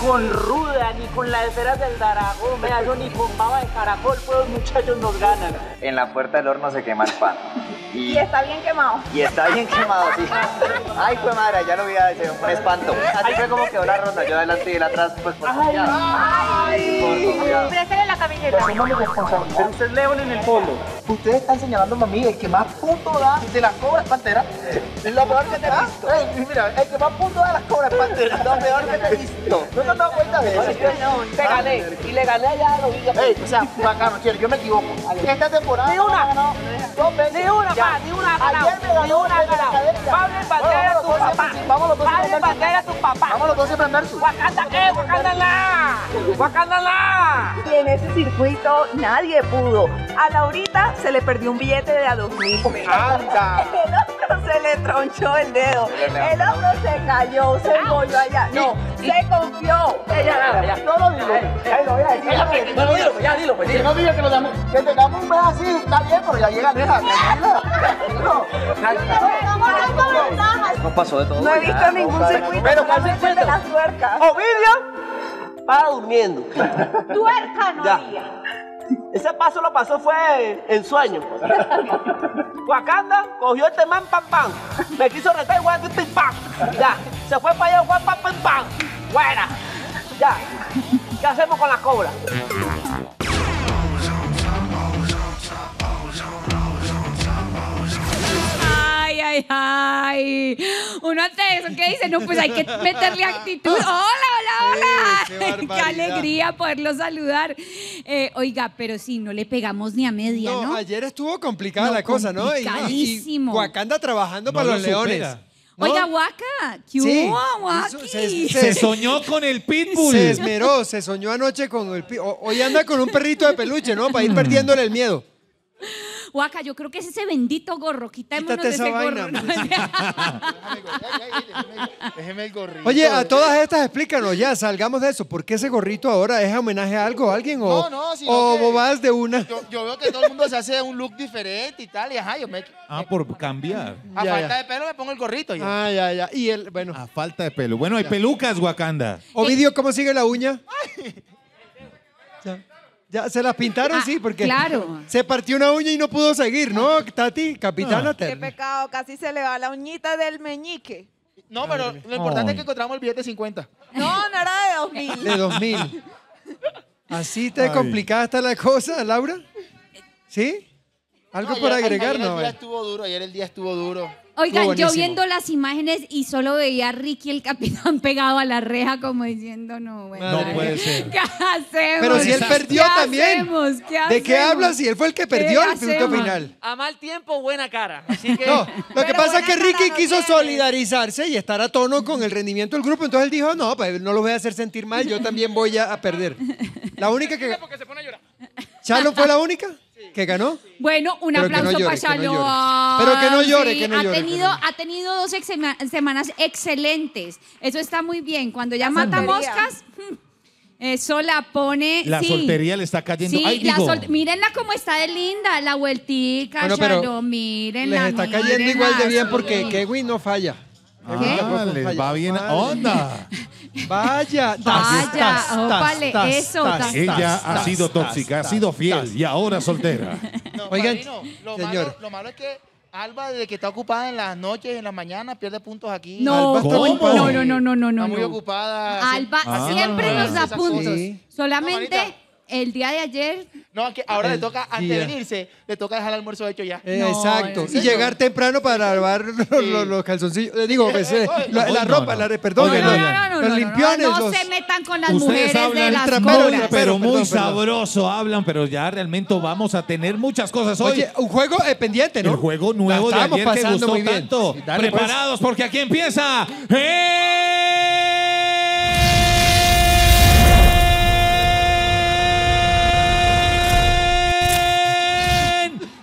con Ruda ni con las esferas del Darago, me hago ni con baba de caracol, pues los muchachos nos ganan. En la puerta del horno se quema el pan. Y, está bien quemado. Y está bien quemado, sí. Ay, fue pues, madre, ya lo vi a ese, espanto. Así fue como quedó la ronda, yo adelante y él atrás, pues por confiado. Ay, ay. la camiseta. Pero ustedes león en el fondo. Ustedes están señalando a mí, el que más punto da de las cobras panteras. Es la peor que te he visto. Ah, eh, mira, el que más punto da de las cobras pantera. Lo peor que te he visto. No te has dado cuenta de eso le gané. Y le gané allá a los Ey, o sea, bacano, yo me equivoco. Esta temporada. Ni una. No, dos veces. Ni una, pa, ni una ganado. ganó, ni una ganado. Pablo en bandera a tu papá. Vamos los dos Pablo en a tu papá. Vamos los dos siempre en su Wakanda, eh, Wakanda la. Wakanda la. Y en ese circuito nadie pudo. A Laurita se le perdió un billete de a dos mil. ¡Anda! se le tronchó el dedo. El hombro se cayó, se volvió allá. No, se confió. Ella No lo digo. No lo digo, ya dilo, pues, No que lo damos. Que tengamos un mes así, está bien, pero ya llega esas, No. No pasó de todo. No he visto ningún circuito. Pero ¿cuál circuito? La tuerca. Ovidio. Para durmiendo. Tuerca no había. Ese paso lo pasó fue en sueño. Wakanda cogió este man pam pam. Me quiso retar igual pim pam. Ya. Se fue para allá pam, pam pam pam. Buena. Ya. ¿Qué hacemos con la cobra? ay, ay, Uno eso que dice, no, pues hay que meterle actitud. Hola, hola, hola. qué, alegría poderlo saludar. Eh, oiga, pero si no le pegamos ni a media, ¿no? ayer estuvo complicada la cosa, ¿no? Y, trabajando para los leones. Oiga, Waka, ¿qué Se, soñó con el pitbull. Se esmeró, se soñó anoche con el pitbull. Hoy anda con un perrito de peluche, ¿no? Para ir perdiéndole el miedo. Guaca, yo creo que es ese bendito gorro. Quitémonos Quítate de esa gorro. vaina. Déjeme el gorrito. Oye, a todas estas explícanos ya, salgamos de eso. ¿Por qué ese gorrito ahora es homenaje a algo, a alguien? O, No, no, o de una. Yo, veo que todo el mundo se hace un look diferente y tal, y ajá, yo me... Ah, por cambiar. A falta de pelo me pongo el gorrito ya. Ah, ya, ya. Y el, bueno. A falta de pelo. Bueno, hay pelucas, Wakanda. Ovidio, ¿cómo sigue la uña? Ya, se las pintaron, ah, sí, porque claro. se partió una uña y no pudo seguir, ¿no, ah. Tati? Capitánate. Ah. qué pecado, casi se le va la uñita del meñique. No, pero lo importante es que encontramos el billete 50. No, no era de 2000. De 2000. ¿Así te complicada la cosa, Laura? ¿Sí? ¿Algo para agregar? Ayer, el día estuvo duro, ayer el día estuvo duro. Oigan, yo viendo las imágenes y solo veía a Ricky el capitán pegado a la reja como diciendo, no, bueno. No puede ser. ¿Qué hacemos? Pero si él perdió también. ¿Qué ¿De qué hablas? Si él fue el que perdió el punto final. A mal tiempo, buena cara. Así que... No, lo que pasa es que Ricky quiso solidarizarse y estar a tono con el rendimiento del grupo. Entonces él dijo, no, pues no lo voy a hacer sentir mal, yo también voy a, perder. La única que... Porque se pone a llorar. fue la única? ganó. Bueno, un aplauso para que Pero que no llore, ha Tenido, ha tenido dos semanas excelentes. Eso está muy bien. Cuando ya mata moscas, hmm, eso la pone. La soltería le está cayendo. mírenla cómo está de linda, la vueltica, Bueno, pero miren. está cayendo igual de bien porque que Kevin no falla. Ah, va bien. ¡Onda! Vaya, vaya, vale ópale, eso. Ella ha sido tóxica, ha sido fiel y ahora soltera. No, Oigan, lo, Malo, es que Alba, desde que está ocupada en las noches y en las mañanas, pierde puntos aquí. No, Alba no, no, no, no, no, no. Está muy ocupada. Alba ah. siempre nos da puntos. Solamente el día de ayer. No, que ahora le toca, antes de venirse, le toca dejar el almuerzo hecho ya. Eh, exacto. Y llegar temprano para lavar los, calzoncillos. Le eh, Digo, pues, eh, la, ropa, la, perdón, no, no, no, no, los limpiones. no, se metan con las mujeres de las pero, pero muy sabroso hablan, pero ya realmente vamos a tener muchas cosas hoy. Oye, un juego pendiente, ¿no? El juego nuevo de ayer que gustó tanto. Pues. Preparados porque aquí empieza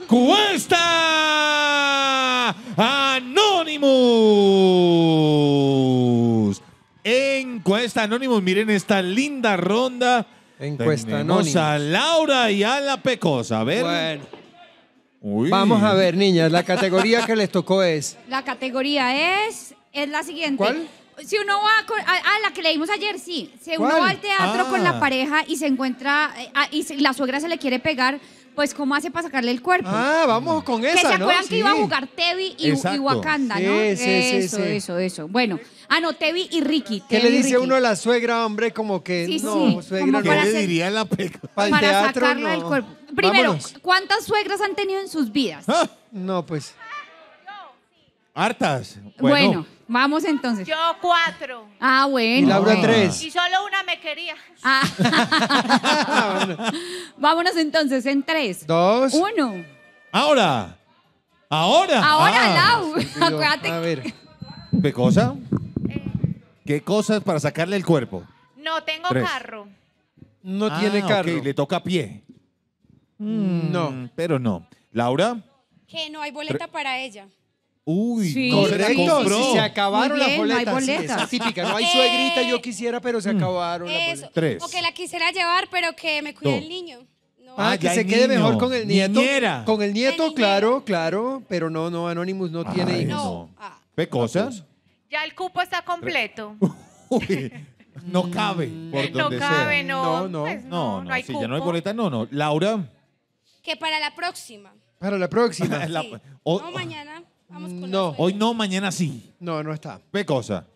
Cuesta Anonymous. Encuesta Anonymous, miren esta linda ronda. Encuesta Tenemos a Laura y a la Pecosa. A ver. vamos a ver, niñas, la categoría que les tocó es La categoría es, es la siguiente. ¿Cuál? Si uno va a... la que leímos ayer, sí. Si uno va al teatro con la ah. pareja y se encuentra eh, y la suegra se le quiere pegar, pues cómo hace para sacarle el cuerpo. Ah, vamos con eso. Que se acuerdan que iba a jugar Tevi y, y, Wakanda, sí, ¿no? Sí, eso, eso, eso. Bueno, ah, no, Tevi y Ricky. ¿Qué le dice uno a la suegra, hombre? Como que no, suegra. ¿Qué le diría la peca? Para, para del sacarle el cuerpo. Primero, ¿cuántas suegras han tenido en sus vidas? no, pues. Hartas. bueno. bueno Vamos entonces. Yo cuatro. Ah, bueno. Laura tres. Y solo una me quería. Ah. Vámonos entonces en tres. Dos. Uno. Ahora. Ahora. Ahora, ah. A ver. ¿Qué cosa? Eh. ¿Qué cosas para sacarle el cuerpo? No tengo carro. No ah, tiene carro. Le toca a pie. Mm. no. Pero no. Laura. Que no hay boleta para ella. Uy, correcto. Se acabaron las boletas. típica. No hay eh, suegrita, yo quisiera, pero se mm. acabaron las boletas. Tres. O que la quisiera llevar, pero que me cuide el niño. Ah, ah, que se quede mejor con el nieto. Con el nieto, claro, claro, pero no, no, Anonymous no tiene hijos. no. Ah. cosas? Ya el cupo está completo. Uy, no cabe. Mm. Por No donde cabe, sea. no. Pues no, no. No, no, hay si ya no hay boleta, no, no. Laura, Que para la próxima. Para la próxima. No, mañana. No. Hoy no, mañana sí. No, no está. ¿Qué cosa?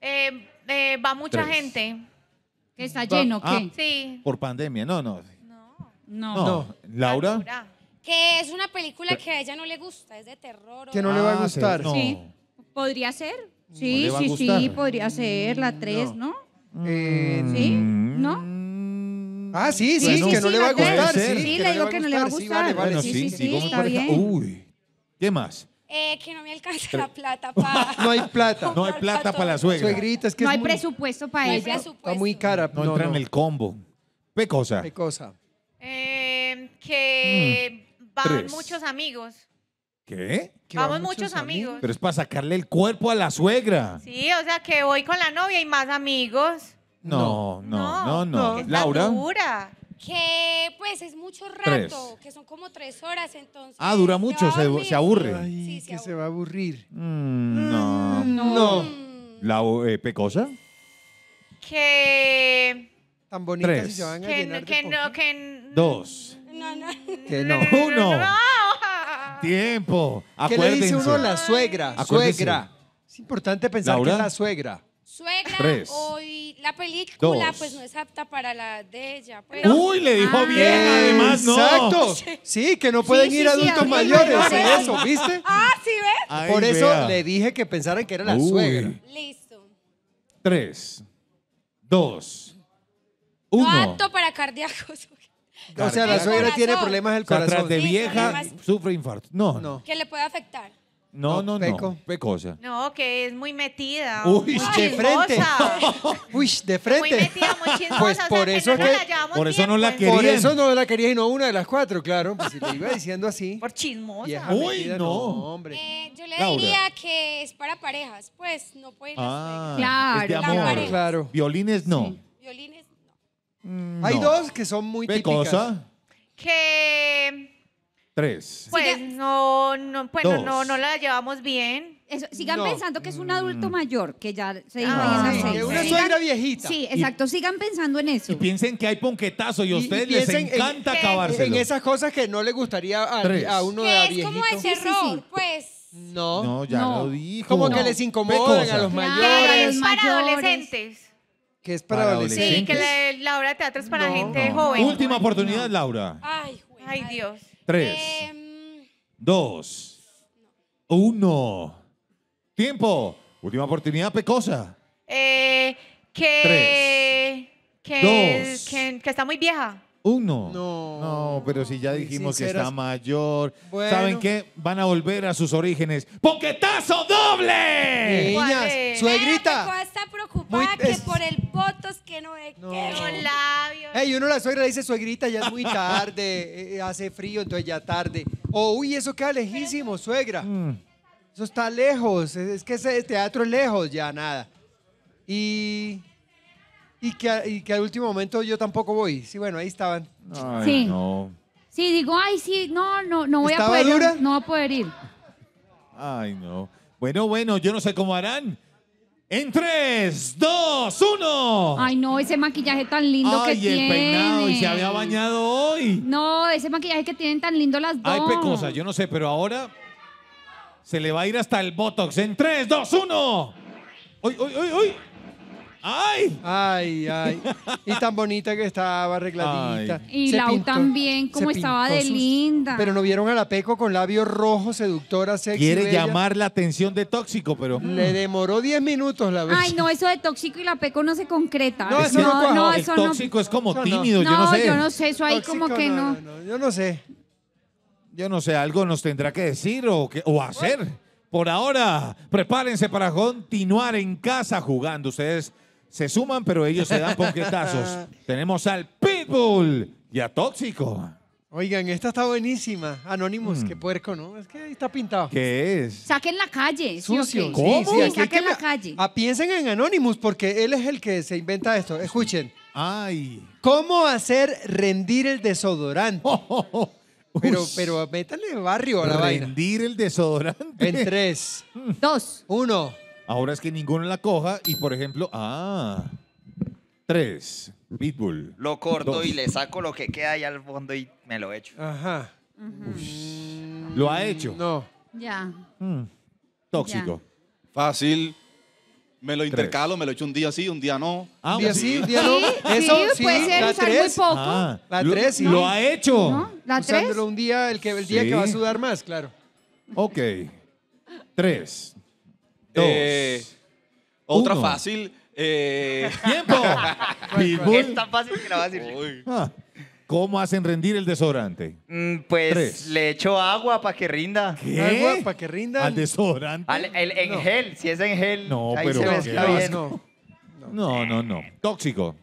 Eh, eh, va mucha gente. Que está lleno, ¿qué? Ah, sí. Por pandemia. No, no. No. No. Laura. Que es una película que a ella no le gusta, es de terror. Que no le va a gustar. Sí. ¿Podría ser? Sí, sí, sí, podría ser la 3, ¿no? ¿Sí? ¿No? ah, sí, sí, que no le va a gustar. Sí, le digo que no le va a sí, gustar. sí, sí, sí, Uy. ¿Qué más? Eh, que no me alcanza la plata para. No hay plata. No hay plata para la suegra. que no hay presupuesto para eso Está muy cara. No, entra en el combo. ¿Qué ¿Qué cosa? Eh, que mm. van muchos amigos. ¿Qué? Que Vamos muchos amigos. Pero es para sacarle el cuerpo a la suegra. Sí, o sea que voy con la novia y más amigos. No, no, no, no. no. Laura. Que pues es mucho rato, que son como tres horas, entonces. Ah, dura mucho, se, se, aburre. sí, se que se va a aburrir. Mm, mm, no. No. ¿La eh, pecosa? Que. Tan bonita Tres. se van a que, que no, que Dos. No, no. Que no. Uno. Tiempo. ¿Qué le dice uno a la suegra? Suegra. Es importante pensar que es la suegra. Suegra, hoy la película pues no es apta para la de ella. Pues. Uy, le dijo ah. bien, además, no. Exacto. Sí, que no pueden ir adultos mayores. Eso, ¿viste? Ah, ¿sí ves? Por eso le dije que pensaran que era la suegra. Listo. Tres, dos, uno. No para cardíacos. O sea, la suegra tiene problemas del corazón. de vieja, sufre infarto. no. No. Que le puede afectar. No, no, no. Pecosa. No, que es muy metida. Uy, de frente. Uy, de Muy frente. metida, muy chismosa. Pues por eso no la por eso no la pues. quería. Por eso no la quería y no una de las cuatro, claro. Pues si le iba diciendo así. Por chismosa. Uy, no. hombre. Eh, yo le diría que es para parejas, pues no pueden Ah, Claro. Claro. Violines no. violines. no. Mm, Hay dos que son muy típicas. Pecosa. Que Tres. Pues no, no, bueno, no, no la llevamos bien. Eso, sigan pensando que es un adulto mm. mayor, que ya se Ah, esa en una suegra viejita. Sí, exacto. sigan pensando en eso. Y piensen que hay ponquetazo y a ustedes les encanta acabarse En esas cosas que no les gustaría a, uno de viejitos. que es como ese error, pues. No. No, ya lo dijo. Como que les incomodan a los mayores. es para adolescentes. Que es para adolescentes. Sí, que la, obra de teatro es para gente joven. Última oportunidad, Laura. Ay, Ay, Dios. Tres, dos, uno. Tiempo. Última oportunidad, Pecosa. eh, que, Tres, dos, que está muy vieja. Uno. No. No, pero si ya dijimos que está mayor. ¿Saben qué? Van a volver a sus orígenes. ¡Poquetazo doble! Niñas, suegrita. Vea, está preocupada que por el potos que no es no. que los labios. Ey, uno la suegra dice, suegrita, ya es muy tarde, eh, eh, hace frío, entonces ya tarde. O, uy, eso queda lejísimo, suegra. Mm. Eso está lejos, es que ese teatro es lejos, ya nada. Y y que, que al último momento yo tampoco voy. Sí, bueno, ahí estaban. Sí. no. Sí, digo, ay, sí, no, no, no voy a poder ir. No voy a poder ir. Ay, no. Bueno, bueno, yo no sé cómo harán. En tres, dos, uno. Ay, no, ese maquillaje tan lindo que el peinado. Y se había bañado hoy. No, ese maquillaje que tienen tan lindo las dos. Ay, pecosa, yo no sé, pero ahora se le va a ir hasta el Botox. En tres, dos, uno. uy, uy, uy! ¡Ay! Ay, ay. Y tan bonita que estaba, arregladita. Y Lau también, como estaba de linda. Pero no vieron a la Peco con labios rojos, seductora, sexy. Quiere llamar la atención de tóxico, pero. Mm. Le demoró 10 minutos la vez. Ay, no, eso de tóxico y la peco no se concreta. No, no eso no. tóxico es como tímido, yo no sé. No, yo no sé, eso ahí como que no. Yo no sé. Yo no sé, algo nos tendrá que decir o hacer. Por ahora, prepárense para continuar en casa jugando. Ustedes se suman, pero ellos se dan ponquetazos. Tenemos al Pitbull y a Tóxico. Oigan, esta está buenísima. Anonymous, hmm. qué puerco, ¿no? Es que ahí está pintado. ¿Qué es? Saquen la calle. Sucio. ¿Cómo? Saquen la calle. Ah, piensen en Anonymous porque él es el que se inventa esto. Escuchen. Ay. ¿Cómo hacer rendir el desodorante? Oh, oh, oh. Pero, pero métale barrio a la vaina. rendir el desodorante. En tres, Dos. uno. Ahora es que ninguno la coja y, por ejemplo, ah, tres, Pitbull. Lo corto y le saco lo que queda ahí al fondo y me lo echo. Ajá. ¿Lo ha hecho? No. Ya. Mm, tóxico. Fácil. Me lo intercalo, me lo echo un día sí, un día no. Ah, un día sí, un día no. Sí, Eso sí, puede sí. ser la tres. muy poco. Ah, ah, la tres, Lo ha hecho. ¿No? La Usándolo tres. un día, el, que, el día que va a sudar más, claro. Ok. Tres. Eh, otra fácil. Eh, ¡Tiempo! Es tan fácil que la vas a decir. Ah, ¿Cómo hacen rendir el desodorante? Mm, pues le echo agua para que rinda. Agua para que rinda ¿Al desodorante? el, en gel, si es en gel, No, No, no, no. Tóxico.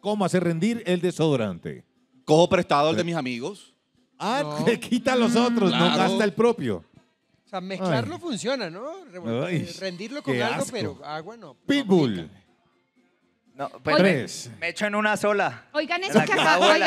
¿Cómo hace rendir el desodorante? Cojo prestado el de mis amigos. Ah, quita los otros, no gasta el propio. O sea, mezclarlo funciona, ¿no? Eh, rendirlo con algo, pero agua no. Pitbull. No, pues, Tres. Me echo en una sola. Oigan eso que acaba,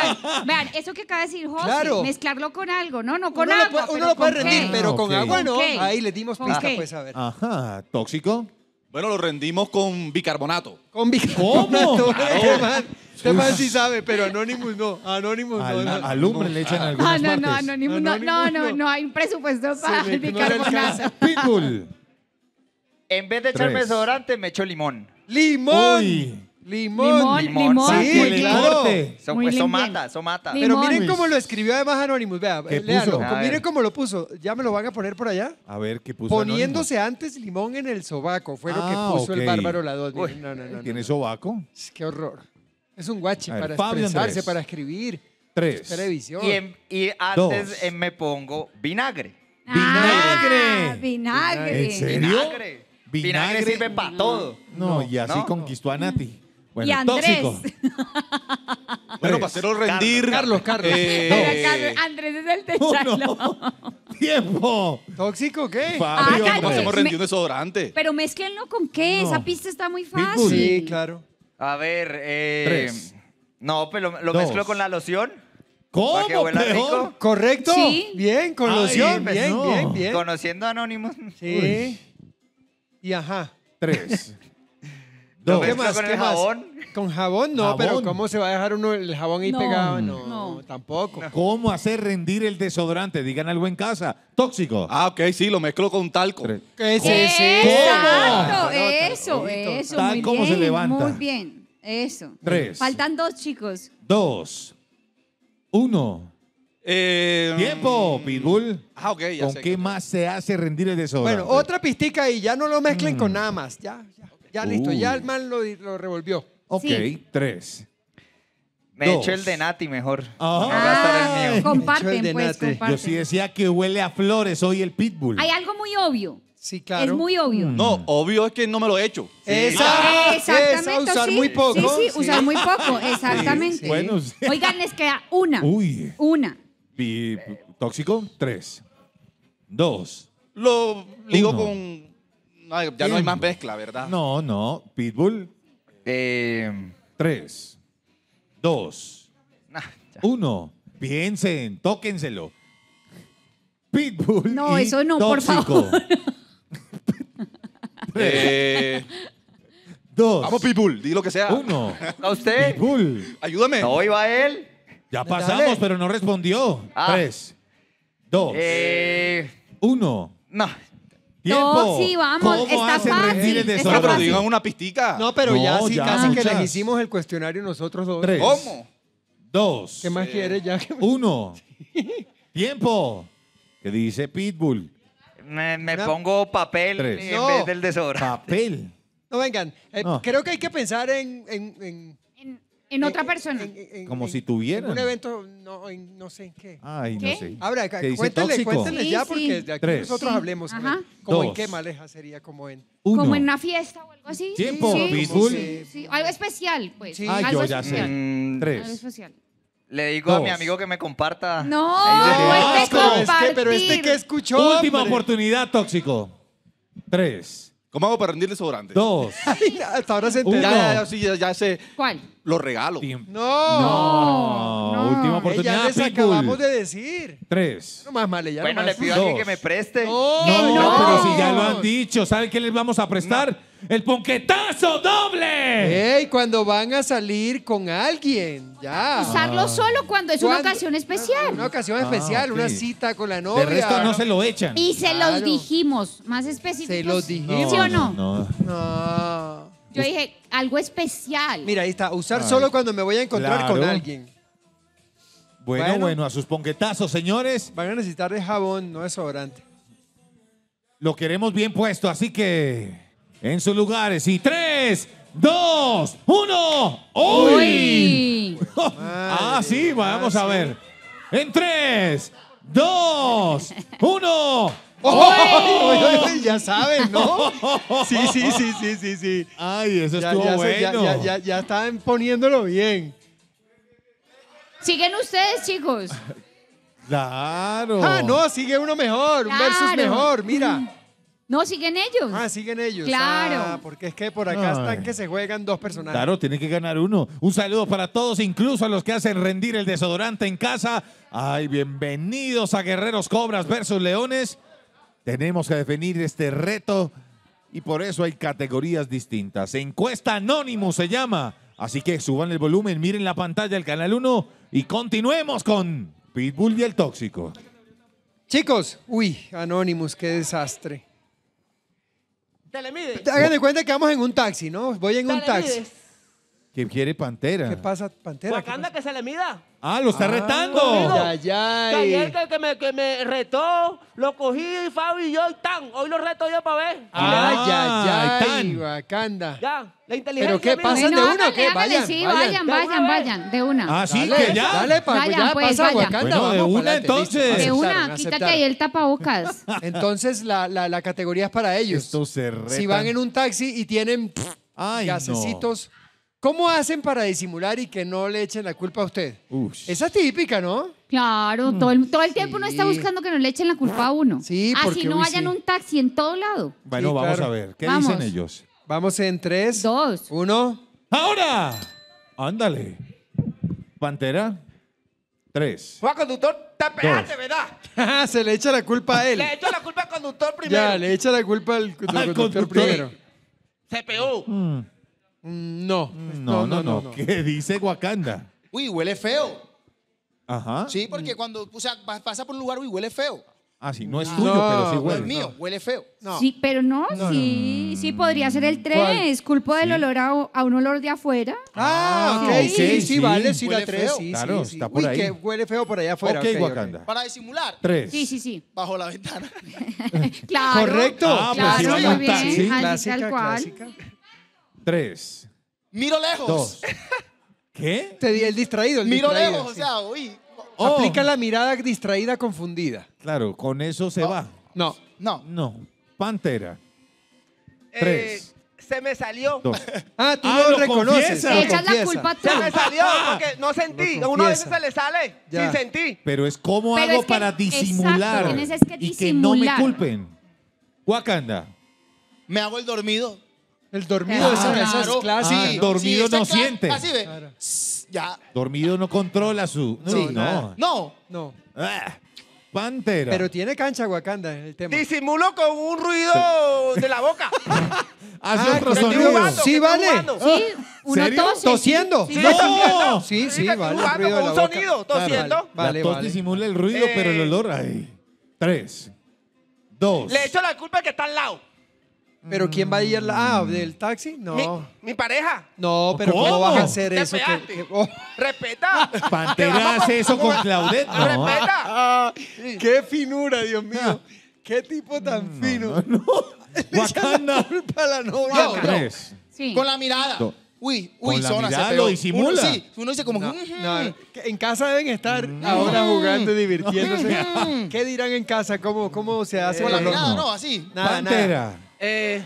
vean, eso que acaba de decir José, mezclarlo con algo, no, no con agua, uno lo puede rendir, pero con agua no. Ahí le dimos pista, pues a ver. Ajá, tóxico. Bueno, lo rendimos con bicarbonato. Con bicarbonato. ¿Cómo? más sí sabe, pero Anonymous no. Anonymous no. alumbre le echan ah, algunas Ah, no, no, no, Anonymous, no, no, no, no hay presupuesto para el no Pitbull. En vez de echarme Tres. desodorante, me echo limón. ¡Limón! ¡Limón! Limón, limón, limón, Sí, pues, mata, Pero miren cómo lo escribió además Anonymous. Vea, eh, léalo. Miren cómo lo puso. Ya me lo van a poner por allá. A ver qué puso. Poniéndose antes limón en el sobaco. Fue lo que ah, puso el bárbaro la dos. ¿Tiene sobaco? Qué horror. Es un guachi para expresarse, para escribir. Tres. Televisión. Y, antes me pongo vinagre. Ah, vinagre. vinagre. ¿En serio? Vinagre. sirve para todo. No, y así conquistó a Nati. Bueno, tóxico. Bueno, para hacerlo rendir. Carlos, Carlos. Eh, Carlos- Andrés es el techo. Tiempo. ¿Tóxico qué? Fabio, ah, hacemos rendir un desodorante? Pero mezclenlo con qué, esa pista está muy fácil. Sí, claro. A ver, eh, No, pero lo, mezclo con la loción. ¿Cómo? ¿Correcto? Sí. Bien, con loción. bien, bien, bien, Conociendo anónimos. Sí. Y ajá. Tres. No, ¿Con jabón? Con jabón no, pero ¿cómo se va a dejar uno el jabón ahí pegado? No, tampoco. ¿Cómo hacer rendir el desodorante? Digan algo en casa. Tóxico. Ah, ok, sí, lo mezclo con talco. ¿Qué es eso? ¿Cómo? eso, eso. Tal se levanta. Muy bien, eso. Tres. Faltan dos chicos. Dos. Uno. Eh, Tiempo, mm. Pitbull. Ah, ok, ya ¿Con qué más se hace rendir el desodorante? Bueno, otra pistica y ya no lo mezclen con mm. nada más. ya ya listo, ya el uh. man lo, revolvió. Ok, tres. Me echo el de Nati mejor. Ah. el mío. Ah, comparten, pues, comparten. Yo sí decía que huele a flores hoy el pitbull. Hay algo muy obvio. Sí, claro. Es muy obvio. Mm. No, obvio es que no me lo he hecho. Exactamente, esa, Exactamente, usar muy poco. Sí, sí, usar muy poco, exactamente. Bueno, Oigan, les queda una. Uy. Una. tóxico, tres. Dos. Lo digo con ya no hay más mezcla, ¿verdad? No, no. Pitbull. Eh. tres, dos, uno. Piensen, tóquenselo. Pitbull. No, eso no, por favor. dos. Vamos, Pitbull, di lo que sea. Uno. ¿A usted? Pitbull. Ayúdame. No iba él. Ya pasamos, pero no respondió. Ah. Tres, dos, eh. uno. No. No, sí, vamos. ¿Cómo está hacen rendir Está No, pero digan una pistica. No, pero ya sí, casi que les hicimos el cuestionario nosotros dos. ¿Cómo? Dos. ¿Qué más quieres ya? Uno. Tiempo. ¿Qué dice Pitbull? Me, pongo papel en vez del desodorante. Papel. No, vengan. Eh, creo que hay que pensar en en eh, otra eh, persona. Como si tuvieran. un evento, no, no sé en qué. Ay, no sé. Ahora, ya, porque de aquí nosotros hablemos. en qué maleja sería, como en... Como en una fiesta o algo así. Tiempo, Sí, sí, Algo especial, pues. Sí. Ah, yo ya sé. Mm, algo Tres. especial. Le digo a mi amigo que me comparta. No, no este ah, pero, pero este que escuchó, Última oportunidad, tóxico. Tres. ¿Cómo hago para rendirle sobrante? Dos. Hasta ahora se enteró. Ya, ya, ya sé. ¿Cuál? los regalo. No. No. Última oportunidad. Ya les acabamos de decir. Tres. No más mal. ya bueno, le pido a alguien que me preste. No, no, pero si ya lo han dicho, ¿saben qué les vamos a prestar? ¡El ponquetazo doble! ¡Ey! Cuando van a salir con alguien, ya. Usarlo solo cuando es una ocasión especial. Una ocasión ah, especial, una cita con la novia. De resto no se lo echan. Y se los dijimos, más específicos. Se los dijimos. ¿Sí o no? No. no. Yo dije, algo especial. Mira, ahí está. Usar solo cuando me voy a encontrar con alguien. Bueno, bueno, a sus ponquetazos, señores. Van a necesitar de jabón, no sobrante. Lo queremos bien puesto, así que en sus lugares. Y tres, dos, uno. ¡Uy! ah, sí, vamos a ah, ver. En tres, dos, uno. Ya saben, ¿no? Sí, sí, sí, sí, sí, sí. Ay, eso estuvo ya, bueno. Ya, ya, ya están poniéndolo bien. Siguen ustedes, chicos. Claro. Ah, no, sigue uno mejor, un versus mejor, mira. No, siguen ellos. Ah, siguen ellos. Claro. Ah, porque es que por acá están que se juegan dos personajes. Claro, tiene que ganar uno. Un saludo para todos, incluso a los que hacen rendir el desodorante en casa. Ay, bienvenidos a Guerreros Cobras versus Leones. Tenemos que definir este reto y por eso hay categorías distintas. Encuesta Anónimo se llama. Así que suban el volumen, miren la pantalla del Canal 1 y continuemos con Pitbull y el Tóxico. Chicos, uy, Anónimos, qué desastre. Hagan de cuenta que vamos en un taxi, ¿no? Voy en un taxi. Que quiere Pantera. ¿Qué pasa, Pantera? ¡Guacanda, que se le mida. Ah, lo está ah, retando. ya! Ay, ay. Que ayer que, me, que me retó, lo cogí Fabi y yo y tan. Hoy lo reto yo para ver. Ay, ah, ah, ya, ya, ay, tan. Ya, la inteligencia. ¿Pero qué pasa? ¿Pasan de una qué? Vayan, sí, vayan, vayan. vayan, De una ¡Ah, sí, que ya. Dale, pa, ya pues, pasa vaya. de una, entonces. de una, quítate ahí el tapabocas. Entonces la, la, la categoría es para ellos. Esto se Si van en un taxi y tienen gasecitos, ¿Cómo hacen para disimular y que no le echen la culpa a usted? Esa es típica, ¿no? Claro, todo el, todo el mm, tiempo uno está buscando que no le echen la culpa a uno. Sí, porque, Así no hayan vayan un taxi en todo lado. Bueno, vamos a ver. ¿Qué dicen ellos? Vamos en tres, Dos. uno. ¡Ahora! Ándale. Pantera. Tres. Fue conductor, Te Dos. ¿verdad? Se le echa la culpa a él. Le echa la culpa al conductor primero. Ya, le echa la culpa al, conductor. primero. Se pegó. Mm, mm, no. No, no, no. ¿Qué dice Wakanda? Uy, huele feo. Ajá. Sí, porque cuando o sea, pasa por un lugar, uy, huele feo. Ah, sí, no es tuyo, pero sí No huele. es mío, huele feo. Sí, pero no, sí, sí podría ser el 3, Culpo del olor a, un olor de afuera. Ah, ah ok, sí, sí, vale, sí, la Huele Claro, está por ahí. que huele feo por allá afuera. Ok, qué, Wakanda. Para disimular, 3 Sí, sí, sí. bajo la ventana. Claro. Correcto. Ah, pues sí, Claro, muy bien. clásica, clásica. Tres. Miro lejos. Dos. ¿Qué? Te di el distraído. El Miro lejos, o sea, uy. Oh. Aplica la mirada distraída, confundida. Claro, con eso se va. No. No. No. Pantera. Eh, Tres. Se me salió. Ah, tú ah, no lo, reconoces. Lo echas la culpa tú. Se me salió porque no sentí. A uno a veces se le sale ya. sin Pero es cómo hago para disimular y que no me culpen. Wakanda. Me hago el dormido. El dormido es de esas Claro. clases. Ah, dormido no siente. Así ve. Ya. Dormido no controla su. No, no. No. No. Ah, Pantera. Pero tiene cancha Wakanda el tema. Disimulo con un ruido de la boca. Hace ah, otro sonido. Sí, vale. Sí, una tos. Tosiendo. Sí, sí, Sí, sí, vale. con un sonido, tosiendo. Vale, vale, la tos disimula el ruido, pero el olor. ahí. Tres. Dos. Le echo la culpa que está al lado. ¿Pero quién va a ir? La, ah, mm. ¿del taxi? No. Mi, pareja. No, pero ¿cómo, vas a hacer eso? Que, oh? Respeta. Pantera hace eso con Claudette. Respeta. Ah, ¡Qué finura, Dios mío! Ah. ¡Qué tipo tan fino! Le no la la Con la mirada. Uy, uy, Con la lo disimula. Uno, sí, uno dice como. Mm, mm". Que En casa deben estar ahora jugando y divirtiéndose. ¿Qué dirán en casa? ¿Cómo, cómo se hace? Con la mirada, no, así. Nada, Pantera. Eh,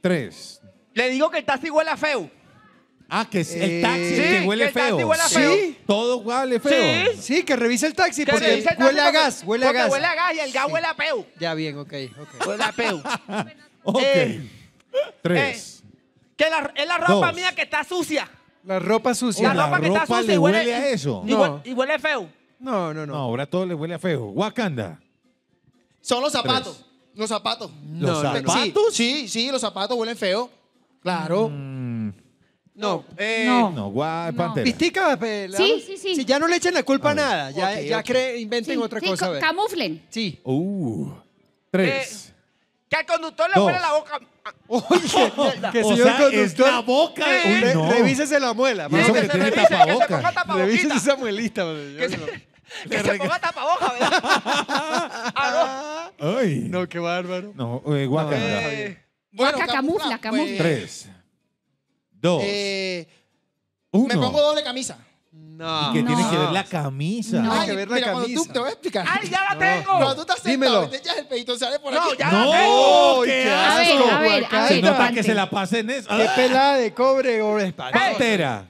Tres. Le digo que el taxi huele a feo. Ah, que eh, el taxi sí, huele el taxi huele a feo. Sí. Todo huele feo. Sí. que revise el taxi porque huele a gas, huele a gas. Huele a gas y el gas huele a peo. Ya bien, ok, okay Huele a peo. Ok. Eh, Tres. Eh, que la, es la ropa mía que está sucia. La ropa sucia. La ropa que está sucia y huele, a eso. Y, No. huele, y feo. No, no, no. no. ahora todo le huele a feo. Wakanda. Son los zapatos. Los zapatos. ¿Los No, zapatos? Sí, sí, los zapatos huelen feo. Claro. Mm. No, eh, No. No, guay, Pistica, eh, Sí, sí, sí. Ya no le echen la culpa a nada. Ya, creen ya inventen otra cosa. ca- camuflen. Sí. Uh, eh, tres. Que al conductor le huele la boca. Oye, que o señor conductor. es la boca. Uy, no. Revísese la muela. que se revise, que ponga Revísese esa muelita. Que se, que se ponga tapaboca, ¿verdad? Ay. No, qué bárbaro. No, eh, guaca. Eh, bueno, Guaca, camufla, pues. camufla. Tres, dos, Eh, uno. me pongo doble camisa. No. ¿Y qué tiene que ver la camisa? No. Hay que ver la mira, cuando tú te voy a explicar. ¡Ay, ya la tengo! Cuando tú estás sentado, dímelo. te echas el pedito, sale por aquí. No, ya la ¡Qué A ver, a ver, a Se nota que se la pasen eso ¡Qué ah. pelada de cobre o de espalda! ¡Pantera!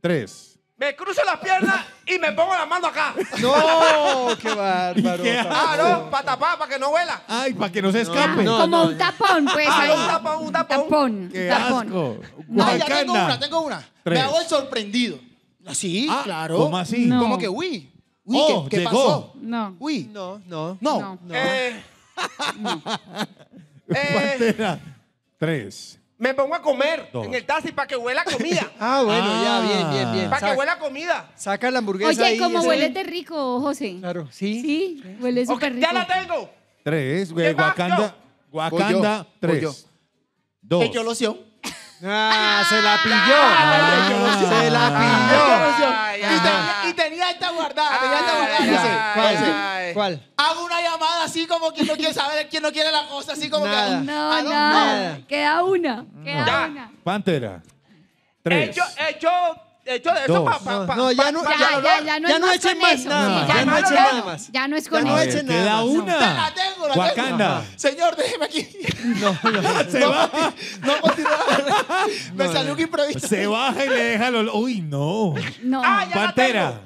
Tres, me cruzo las piernas y me pongo la mano acá. No, qué bárbaro. ¿Qué Ah, no, para tapar, para que no vuela. Ay, para que no se escape. Como un tapón, pues ah, un tapón, un tapón. Tapón, Qué asco. ya tengo una, tengo una. Me hago sorprendido. Así, ah, ah, claro. ¿cómo así? cómo Como que, uy, uy, Oh, ¿qué, pasó? No. Uy, no, No, no. no. Eh, eh. Tres. Me pongo a comer en el taxi para que huela comida. Ah, bueno, ya, ah. bien, bien, bien. para que huele huela comida. Saca la hamburguesa Oye, como huele de rico, José. Claro, sí. Sí, huele rico. ya la tengo. Tres. güey. Wakanda. Wakanda, tres. yo. tres. Dos. Ah, se la pilló. Ah, se la pilló. y, tenía, esta guardada, tenía esta guardada. ¿Cuál? Hago una llamada así como quien no quiere saber, quien no quiere la cosa, así como ah, No, no, Queda una. Queda una. Pantera. Tres. hecho hecho eh, eso para. Pa, pa, no, ya no, ya, ya, ya, no, ya no echen más nada. ya, no echen nada más. Ya no es con eso. echen nada. Queda una. La tengo, la Wakanda. tengo. Señor, déjeme aquí. No, no. Se va. No continúa. Me salió un imprevisto. Se baja y le deja los. Uy, no. No. Ah, ya Pantera.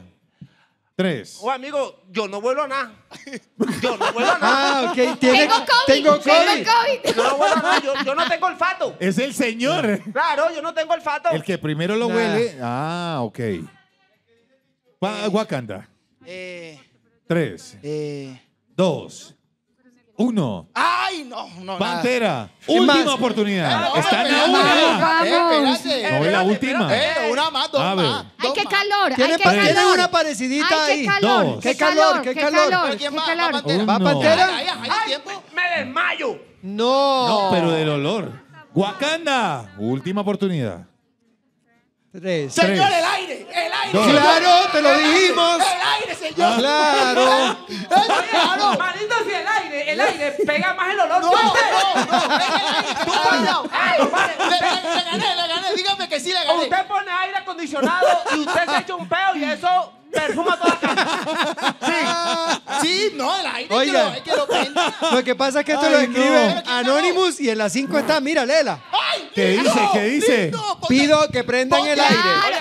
Tres. Oh, amigo, yo no vuelo a nada. Yo no vuelo a nada. Ah, ok. tengo COVID. Tengo COVID. Yo no vuelo a nada. Yo, no tengo olfato. Es el señor. Claro, yo no tengo olfato. El que primero lo huele. Ah, ok. Wakanda. Eh, Tres. Eh, dos. Uno. ¡Ay, no! no Pantera, última oportunidad. ¡Está en una. Vamos. no eh, la última. Eh, una más, dos más. Ay, qué calor. calor. una parecidita ahí. Dos. Qué calor, qué calor. Qué calor. Qué ¿Va Pantera? ¡Me desmayo! No. No, pero del olor. Wakanda, última oportunidad. Señor, el aire, el aire. Dos. Claro, te lo dijimos. el aire, señor. Ah, claro. claro. Maldito si el aire, el aire pega más el olor no, No, no, no. Tú Ay, vale. Le, le, gané, le gané. Dígame que sí le gané. Usted pone aire acondicionado y usted se echa un peo y eso perfuma toda la casa. Sí, sí, no, el aire Oye, que lo, que lo que pasa es que esto lo escribe Anonymous y en las 5 está, mira, léela. ¿Qué dice? ¿Qué dice? Pido que prendan el aire. Claro,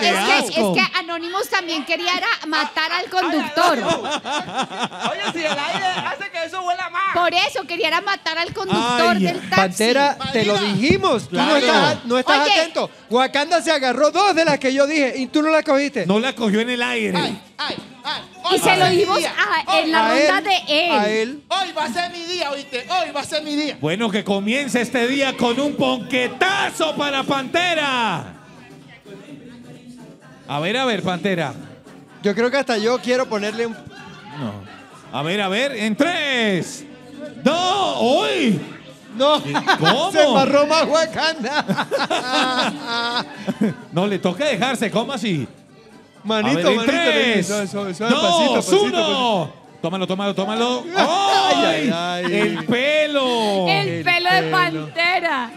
es, Que, es que Anonymous también quería matar al conductor. Oye, si el aire hace que eso huela más. Por eso quería matar al conductor del taxi. Pantera, te lo dijimos. Tú no estás, no estás atento. Wakanda se agarró dos de las que yo dije y tú no la cogiste. No la cogió en el aire y se lo dimos a, en la ronda de él. Hoy va a ser mi día, oíste. Hoy va a ser mi día. Bueno, que comience este día con un ponquetazo para Pantera. A ver, a ver, Pantera. Yo creo que hasta yo quiero ponerle un. No. A ver, a ver, en tres. ¡No! ¡Uy! No. ¿Cómo? Se embarró más no, le toca dejarse. ¿Cómo así? Manito, manito, tres, manito, dos, pasito, uno. Tómalo, tómalo, tómalo. ¡Ay! ay, ay. El pelo. El, pelo, de pantera.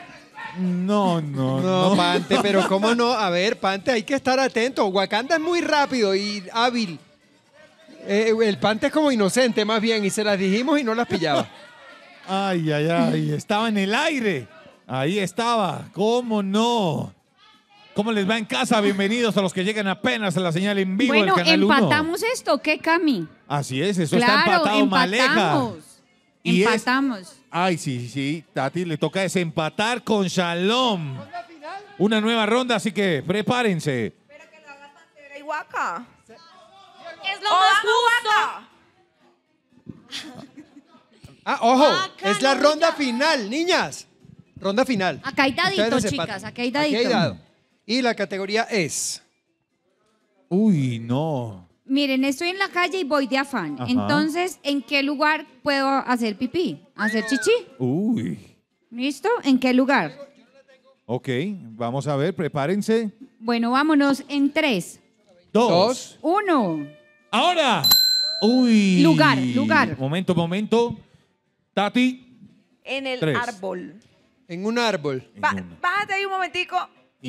No, no, no. No, Pante, pero cómo no. A ver, Pante, hay que estar atento. Wakanda es muy rápido y hábil. Eh, el Pante es como inocente, más bien, y se las dijimos y no las pillaba. Ay, ay, ay. Estaba en el aire. Ahí estaba. ¿Cómo no? ¿Cómo les va en casa? Bienvenidos a los que llegan apenas a la señal en vivo bueno, empatamos esto, ¿qué, Cami? Así es, eso está empatado, Maleja. empatamos. Ay, sí, sí, Tati, le toca desempatar con Shalom. Una nueva ronda, así que prepárense. Espero que lo haga Pantera y huaca. Es lo más justo. Ah, ojo, es la ronda final, niñas. Ronda final. Acá hay dadito, chicas, acá hay dadito. Y la categoría es. Uy, no. Miren, estoy en la calle y voy de afán. Entonces, ¿en qué lugar puedo hacer pipí? ¿Hacer chichi? Uy. ¿Listo? ¿En qué lugar? Ok, vamos a ver, prepárense. Bueno, vámonos en tres. Dos. uno. Ahora. Uy. Lugar, lugar. Momento, momento. Tati. En el árbol. En un árbol. Bájate ahí un momentico.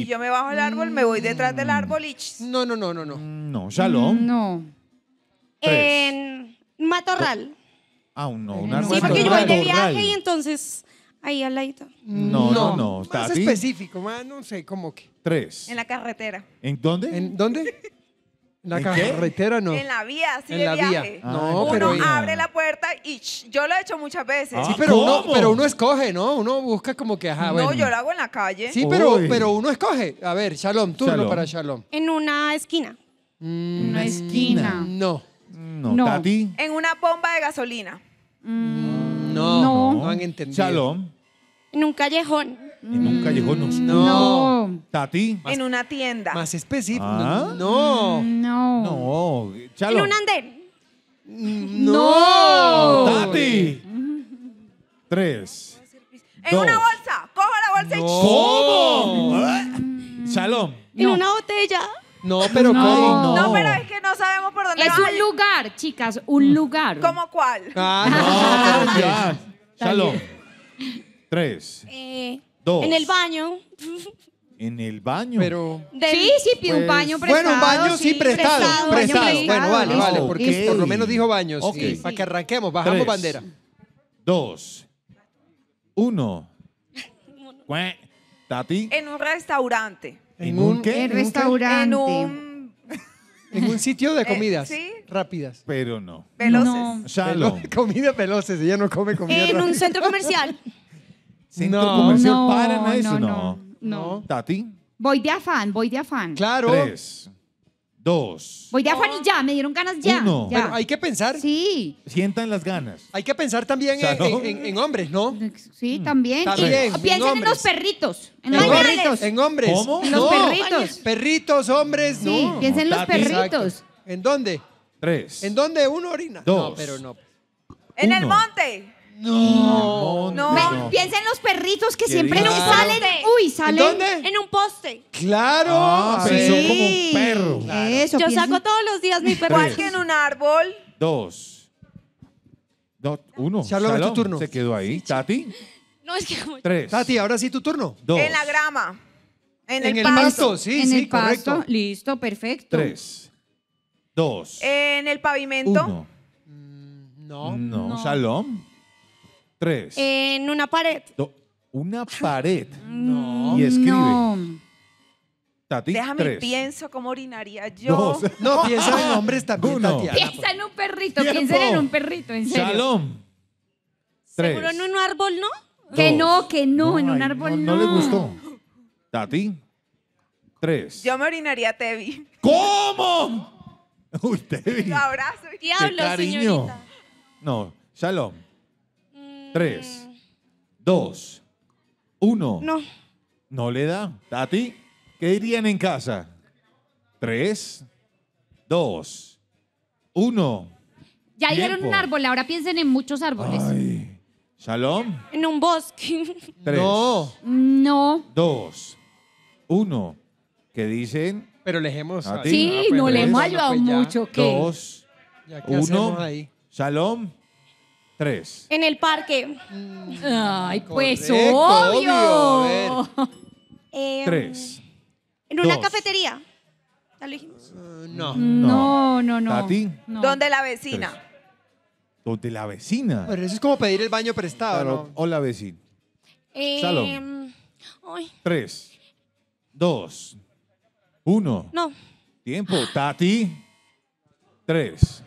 Y, yo me bajo el árbol, me voy detrás del mm. árbol y... No, no, no, no, no. No, shalom. No. En Matorral. Ah, no, un árbol. Sí, porque yo voy de viaje y entonces ahí al ladito. No, no, no. Más específico, más no sé, como que. Tres. En la carretera. ¿En dónde? ¿En dónde? En La carretera no. En la vía, sí, En de la vía. viaje. Ah, uno abre la puerta y yo lo he hecho muchas veces. Ah, sí, pero uno, pero uno escoge, ¿no? Uno busca como que, ajá, no, yo lo hago en la calle. Sí, pero, pero uno escoge. A ver, Shalom, turno Shalom. para Shalom. En una esquina. Mm, una esquina. No. No, No. En una bomba de gasolina. Mm, no. No. No han entendido. Shalom. En un callejón. Mm, en un callejón oscuro. No. Tati. En una tienda. Más específico. Ah. No. No. No. En un andén. No. Tati. Tres. En una bolsa. Cojo la bolsa y y ¿Cómo? ¿Eh? Shalom. En una botella. No, pero no. ¿cómo? No, pero es que no sabemos por dónde Es un lugar, chicas, un mm. lugar. ¿Cómo cuál? Ah, Shalom. Tres. Eh. En el baño. En el baño. Pero. sí, sí, pide un pues, baño prestado. Bueno, un baño sí, prestado. Prestado. Bueno, vale, vale. Porque por lo menos dijo baños. Ok. para que arranquemos, bajamos bandera. Dos. Uno. Tati. En un restaurante. ¿En un qué? En un restaurante. En un. sitio de eh, comidas rápidas. Pero no. Veloces. Comida veloces, ella no come comida En un centro comercial. no, Comercial no, No, no, Tati. Voy de afán, voy de afán. Claro. Tres, dos. Voy de afán y ya, me dieron ganas ya. no ya. hay que pensar. Sí. Sientan las ganas. Hay que pensar también en, hombres, ¿no? Sí, también. piensen en, los perritos. En, los perritos. En hombres. ¿Cómo? En los perritos. Perritos, hombres, sí, piensen en los perritos. ¿En dónde? Tres. ¿En dónde uno orina? Dos. No, pero no. En el monte. No. No. no. Piensa en los perritos que siempre le salen. Uy, salen. ¿En dónde? En un poste. Claro. Ah, sí. Son como un perro. Yo saco todos los días mi perro. Pues, en un árbol? Dos. No, uno. Charlotte, tu turno. Se quedó ahí. Tati. No, es que Tres. Tati, ahora sí tu turno. Dos. En la grama. En, en el, pasto. Sí, en sí, el correcto. Listo, perfecto. Tres. Dos. En el pavimento. Uno. Mm, no. No. no. Shalom. En una pared. una pared. No. Y escribe. Tati, Déjame pienso cómo orinaría yo. No, piensa en hombres también, Piensa en un perrito, piensa en un perrito, en serio. Shalom. Tres. Seguro en un árbol, ¿no? Que no, que no, en un árbol no. No le gustó. Tati, tres. Yo me orinaría Tevi. ¿Cómo? Uy, Tevi. abrazo. Qué Diablo, señorita. No, Shalom. Tres, mm. dos, uno. No. No le da. Tati, ¿qué dirían en casa? Tres, dos, uno. Ya dieron un árbol, ahora piensen en muchos árboles. Salom. ¿Shalom? En un bosque. Tres. No. No. Dos. Uno. ¿Qué dicen? Pero lejemos. Sí, ah, pues, no le pues, hemos pues ayudado mucho. Dos. uno. Salom. ¿Shalom? Tres. En el parque. Mm. Ay, pues obvio. Em, Tres. En una cafetería. Uh, no. No, no, no. ¿Tati? ¿Dónde la vecina? ¿Donde ¿Dónde la vecina? Pero eso es como pedir el baño prestado, Claro, Hola, vecina. Em, Tres. Dos. Uno. No. Tiempo. Tati. Tres.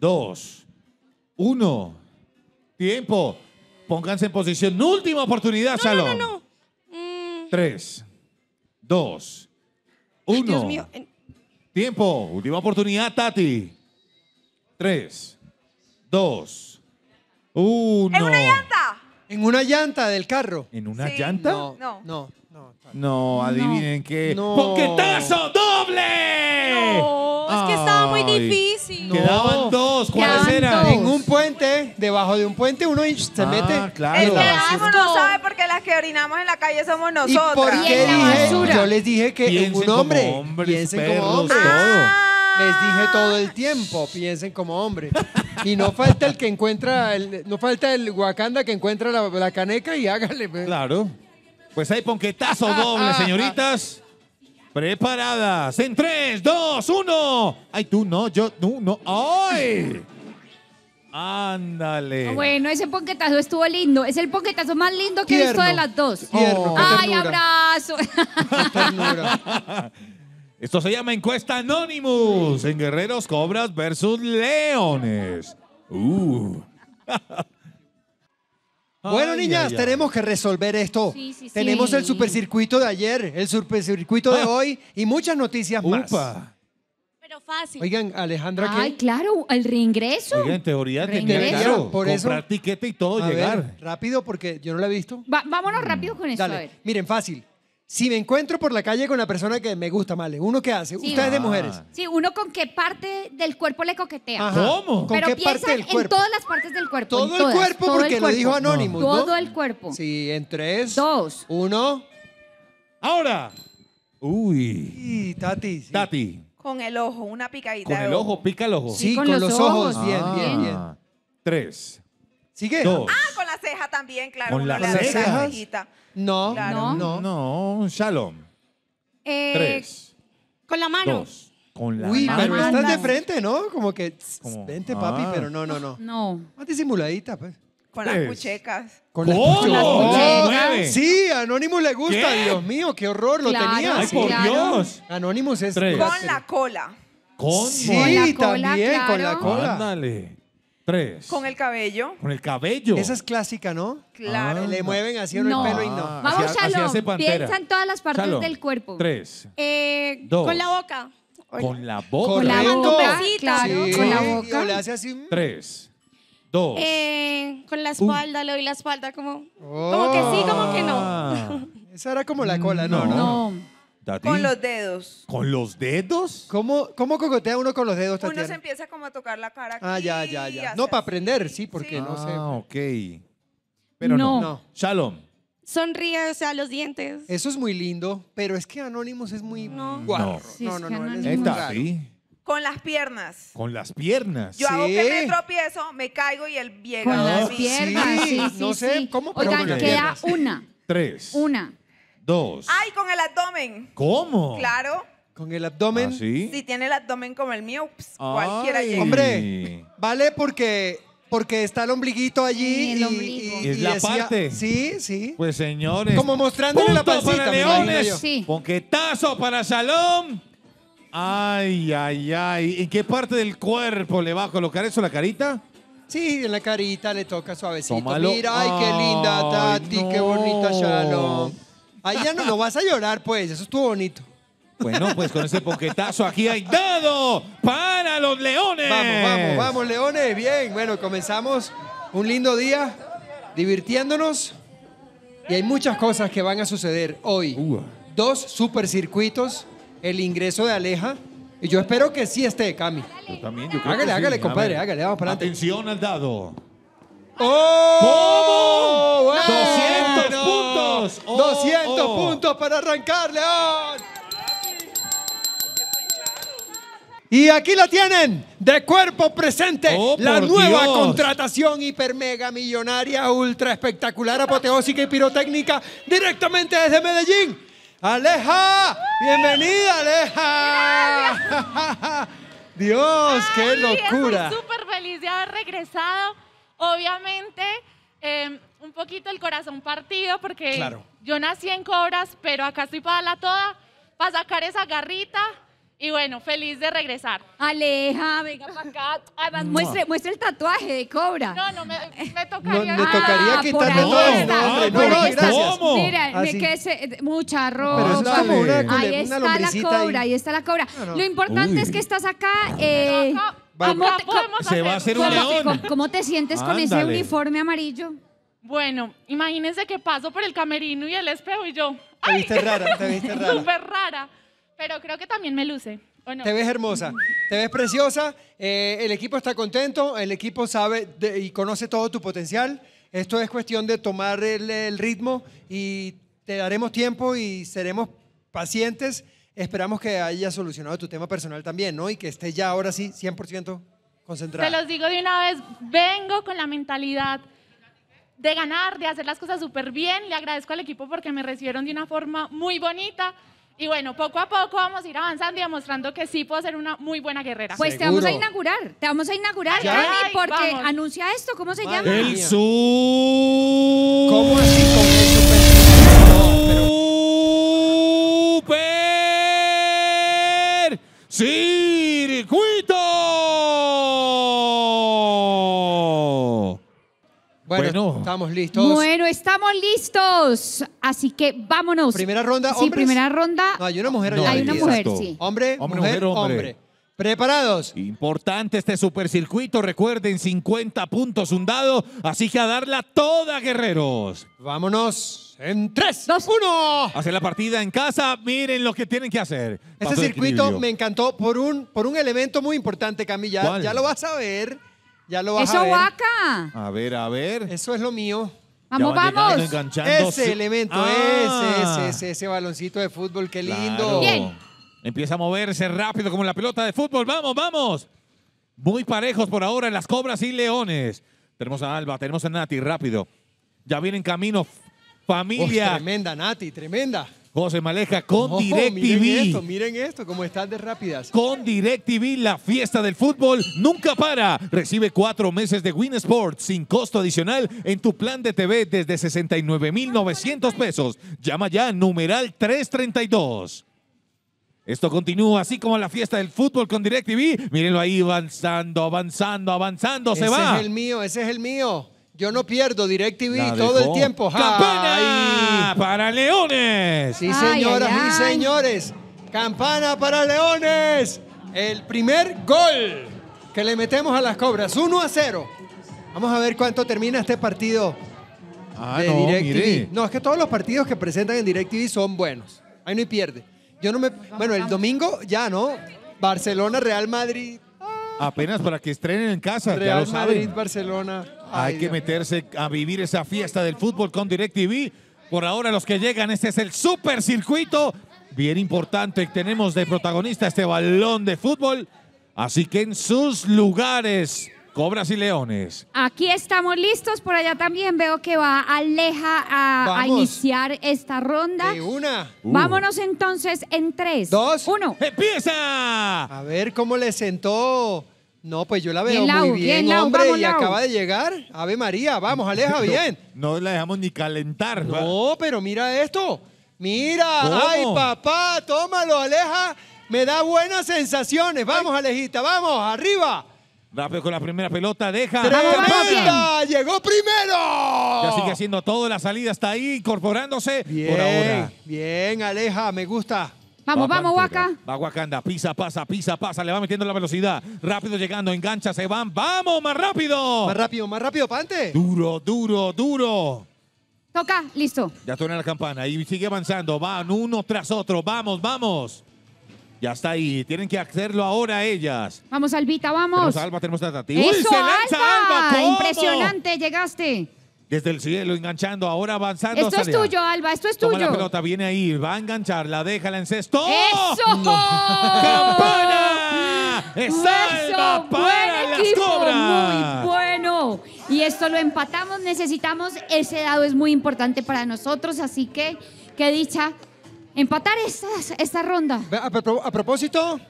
Dos. Uno. Tiempo. Pónganse en posición. Última oportunidad, no, Salón. No, no, mm. Tres. Dos. Uno. Dios mío. Tiempo. Última oportunidad, Tati. Tres. Dos. Uno. ¡En una llanta! ¿En una llanta del carro? ¿En una llanta? No. No. No, no, no adivinen qué. ¡Poquetazo doble! es que estaba muy difícil. Quedaban dos. ¿Cuáles eran? En un puente, debajo de un puente, uno se ah, mete. claro. El que no sabe porque las que orinamos en la calle somos ¿Y por qué dije? Yo les dije que un hombre. piensen como hombre. Ah. Les dije todo el tiempo, piensen como hombre. Y no falta el que encuentra, el- no falta el Wakanda que encuentra la, caneca y hágale. Pues. Claro. Pues hay ponquetazo doble, señoritas. Preparadas en 3, 2, 1. Ay, tú no, yo, tú no. ¡Ay! Ándale. Ah, bueno, ese poquetazo estuvo lindo. Es el poquetazo más lindo que he visto de las dos. Ay, abrazo. Esto se llama encuesta Anonymous en Guerreros Cobras versus Leones. Uh. Bueno, niñas, tenemos que resolver esto. Tenemos el supercircuito de ayer, el supercircuito de ah. hoy y muchas noticias más. Pero fácil. Oigan, Alejandra, ¿qué? Ay, claro, el reingreso. Oigan, en teoría reingreso. por comprar tiquete y todo, llegar. rápido, porque yo no lo he visto. vámonos mm. rápido con esto. Dale. Miren, fácil. Si me encuentro por la calle con la persona que me gusta, Male, ¿uno qué hace? Ustedes de ah. mujeres. Sí, uno con qué parte del cuerpo le coquetea. ¿Cómo? ¿Con Pero qué piensa parte del en todas las partes del cuerpo. Todo el cuerpo porque lo dijo anónimo. ¿no? Todo el cuerpo. Sí, en tres. Dos. Uno. Ahora. Uy. Tati. Tati, Con el ojo, una picadita. con el ojo, pica el ojo. Sí, con, los, ojos. Bien, bien, ah. bien. Tres, Sigue. Ah, con la ceja también, claro. Con la ceja. No, no. No, shalom. Eh, Tres. Con la mano. Con la Uy, mano. pero estás de frente, ¿no? Como que, vente papi, ah. pero no, no, no. No. Más disimuladita, pues. Con las cuchecas puchecas. Con las puchecas. Sí, Anonymous le gusta. Dios mío, qué horror, lo tenías. tenía. Ay, por Dios. Anonymous es... Con la cola. Con Sí, la cola, también, con la cola. Ándale. Tres. Con el cabello. Con el cabello. Esa es clásica, ¿no? Claro. Ah. le mueven así en no. el pelo y no. Vamos, Shalom. Piensa en todas las partes del cuerpo. Tres. Eh, dos. Con la boca. Con la boca. Con la boca. Con la boca. le hace así. Tres. Dos. Eh, con la espalda, le doy la espalda como. Como que sí, como que no. Oh. Esa era como la cola, no. no. no con los dedos. ¿Con los dedos? ¿Cómo, cómo cocotea uno con los dedos, Uno se empieza como a tocar la cara aquí. Ah, ya, ya, ya. No, para aprender, sí, porque no sé. Ah, ok. Pero no. no. Shalom. Sonríe, o sea, los dientes. Eso es muy lindo, pero es que Anónimos es muy no. guarro. No, no, no. no, Con las piernas. Con las piernas. Yo hago que me tropiezo, me caigo y él llega. Con las piernas, sí, sí No sé cómo, pero queda una. Tres. Una dos. Ay, con el abdomen. ¿Cómo? Claro. Con el abdomen. ¿Ah, sí? Si tiene el abdomen como el mío, pues, cualquiera llega. Hombre, vale porque porque está el ombliguito allí. y, es la parte. Sí, sí. Pues señores. Como mostrándole la pancita. Para leones, sí. Ponquetazo para Salón. Ay, ay, ay. y qué parte del cuerpo le va a colocar eso la carita? Sí, en la carita le toca suavecito. Mira, ay, qué linda, Tati, qué bonita Shalom ya no, lo vas a llorar, pues, eso estuvo bonito. Bueno, pues con ese poquetazo aquí hay dado para los leones. Vamos, vamos, vamos, leones. Bien, bueno, comenzamos un lindo día divirtiéndonos y hay muchas cosas que van a suceder hoy. Dos supercircuitos, el ingreso de Aleja. Y yo espero que sí esté, Cami. Yo Hágale, hágale, compadre, hágale, vamos para adelante. Atención al dado. ¡Oh! ¡200 puntos! 200 puntos para arrancar, León. Y aquí la tienen, de cuerpo presente, oh, la nueva contratación hiper mega millonaria, ultra espectacular, apoteósica y pirotécnica, directamente desde Medellín. Aleja, bienvenida Aleja. Dios, qué locura. Estoy súper feliz de haber regresado. Obviamente, em, un poquito el corazón partido porque yo nací en Cobras, pero acá estoy para darla toda, para sacar esa garrita. Y bueno, feliz de regresar. Aleja, venga para acá. Además, muestra el tatuaje de cobra. No, no, me, me tocaría. No, ah, quitarme todo. No, no, gracias. Mira, me eh, mucha ropa. ahí está la cobra, ahí está la cobra. Lo importante es que estás acá eh, a ¿Cómo, te sientes con ese uniforme amarillo? Bueno, imagínense que paso por el camerino y el espejo y yo. Te viste rara, te viste rara. Súper rara. Pero creo que también me luce. Te ves hermosa, te ves preciosa. Eh, el equipo está contento, el equipo sabe y conoce todo tu potencial. Esto es cuestión de tomar el, el ritmo y te daremos tiempo y seremos pacientes Esperamos que haya solucionado tu tema personal también, ¿no? Y que estés ya ahora sí 100% concentrada. Te los digo de una vez, vengo con la mentalidad de ganar, de hacer las cosas súper bien. Le agradezco al equipo porque me recibieron de una forma muy bonita. Y bueno, poco a poco vamos a ir avanzando y demostrando que sí puedo ser una muy buena guerrera. Pues te vamos a inaugurar, te vamos a inaugurar, porque anuncia esto, ¿cómo se llama? El Zoom! ¿Cómo así? circuito. Bueno, estamos listos. Bueno, estamos listos. Así que vámonos. Primera ronda, hombres? Sí, primera ronda. No, hay una mujer. hay, una mujer, sí. Hombre, mujer, hombre. hombre. ¿Preparados? Importante este supercircuito, recuerden, 50 puntos un dado, así que a darla toda, guerreros. Vámonos en 3, 2, 1. Hacer la partida en casa, miren lo que tienen que hacer. este circuito me encantó por un, por un elemento muy importante, Camilla. Ya lo vas a ver, ya lo vas Eso a ver. A ver, a ver. Eso es lo mío. Vamos, vamos. ese elemento, ah. ese, ese, ese, baloncito de fútbol, qué lindo. Bien. Empieza a moverse rápido como la pelota de fútbol. Vamos, vamos. Muy parejos por ahora en las Cobras y Leones. Tenemos a Alba, tenemos a Nati, rápido. Ya viene en camino familia. Oh, tremenda, Nati, tremenda. José Maleja con oh, DirecTV. Miren esto, miren esto, cómo están de rápidas. Con DirecTV, la fiesta del fútbol nunca para. Recibe cuatro meses de Win Sports sin costo adicional en tu plan de TV desde 69,900 pesos. Llama ya, numeral 332. Esto continúa así como la fiesta del fútbol con DirecTV. Mírenlo ahí avanzando, avanzando, avanzando. Se va. Ese es el mío, ese es el mío. Yo no pierdo DirecTV todo el tiempo. ¡Campana para Leones! Sí, señoras y señores. ¡Campana para Leones! El primer gol que le metemos a las cobras. 1 a 0. Vamos a ver cuánto termina este partido ah, de no, DirecTV. No, es que todos los partidos que presentan en DirecTV son buenos. Ahí no hay pierde. Yo no me. Bueno, el domingo ya, ¿no? Barcelona, Real Madrid. Ah, apenas para que estrenen en casa, Real Madrid, Barcelona. Hay que meterse a vivir esa fiesta del fútbol con DirecTV. Por ahora los que llegan, este es el supercircuito. Bien importante, tenemos de protagonista este balón de fútbol. Así que en sus lugares, Cobras y Leones. Aquí estamos listos, por allá también veo que va Aleja a, iniciar esta ronda. De una. Uh. Vámonos entonces en tres. Dos. Uno. ¡Empieza! A ver cómo le sentó. No, pues yo la veo bien muy bien, hombre, y acaba de llegar. Ave María, vamos, Aleja, bien. no, la dejamos ni calentar. No, pero mira esto. Mira, ay papá, tómalo, Aleja. Me da buenas sensaciones. Vamos, Alejita, vamos, arriba. Rápido con la primera pelota, deja. ¡Tremenda! ¡Llegó primero! Ya sigue haciendo todo, la salida está ahí, incorporándose. Bien, ahora. bien, Aleja, me gusta. Vamos, vamos, Huaca. Va anda, pisa, pasa, pisa, pasa, le va metiendo la velocidad. Rápido llegando, engancha, se van. ¡Vamos, más rápido! Más rápido, más rápido, Pante. Duro, duro, duro. Toca, listo. Ya suena la campana y sigue avanzando, van uno tras otro. Vamos, vamos. Ya está ahí. Tienen que hacerlo ahora ellas. Vamos, Albita, vamos. Vamos Alba, tenemos a ¡Uy, se lanza Alba! Impresionante, llegaste. Desde el cielo, enganchando, ahora avanzando. Esto es tuyo, Alba, esto es tuyo. la pelota, viene ahí, va a engancharla, déjala en cesto. ¡Eso! ¡Campana! ¡Es Eso, Alba para cobras! Muy bueno. Y esto lo empatamos, necesitamos, ese dado es muy importante para nosotros, así que qué dicha empatar esta, esta ronda. A, propósito,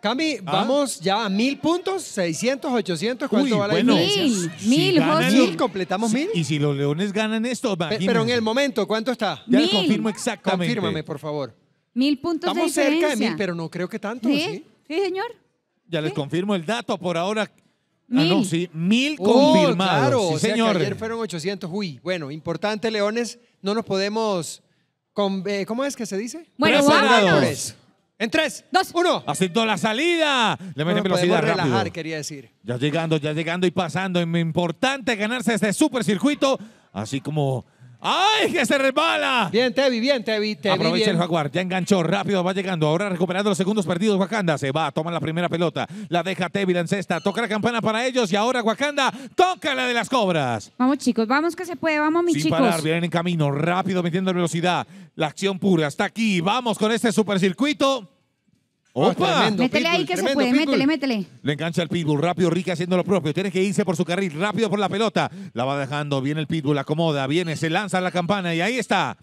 Cami, ah. vamos ya a mil puntos, 600, 800, ¿cuánto vale? Mil, mil, mil, completamos mil. Y si los leones ganan esto, imagínate. Pero en el momento, ¿cuánto está? Ya confirmo exactamente. Confírmame, por favor. Mil puntos Estamos cerca de mil, pero no creo que tanto, ¿sí? ¿sí? señor. Ya les confirmo el dato por ahora. Mil. Ah, no, sí, mil oh, confirmados. señor. ayer fueron 800. Uy, bueno, importante, leones, no nos podemos eh, ¿Cómo es que se dice? Bueno, vámonos. En tres, dos, uno. toda la salida. Le meten velocidad rápido. quería decir. Ya llegando, ya llegando y pasando. Es Importante ganarse este supercircuito, así como ¡Ay, que se resbala! Bien, Tevi, bien, Tevi, Tevi. Aprovecha el Jaguar, ya enganchó, rápido va llegando. Ahora recuperando los segundos perdidos, Wakanda se va, toma la primera pelota, la deja Tevi, la encesta, toca la campana para ellos y ahora Wakanda toca la de las cobras. Vamos, chicos, vamos que se puede, vamos, mis Sin chicos. parar, vienen en camino, rápido, metiendo velocidad. La acción pura está aquí, vamos con este supercircuito. Oh, ¡Opa! métele ahí que se puede, métele, métele. Le engancha el pitbull, rápido, Ricky haciendo lo propio. Tiene que irse por su carril, rápido por la pelota. La va dejando, viene el pitbull, acomoda, viene, se lanza la campana y ahí está.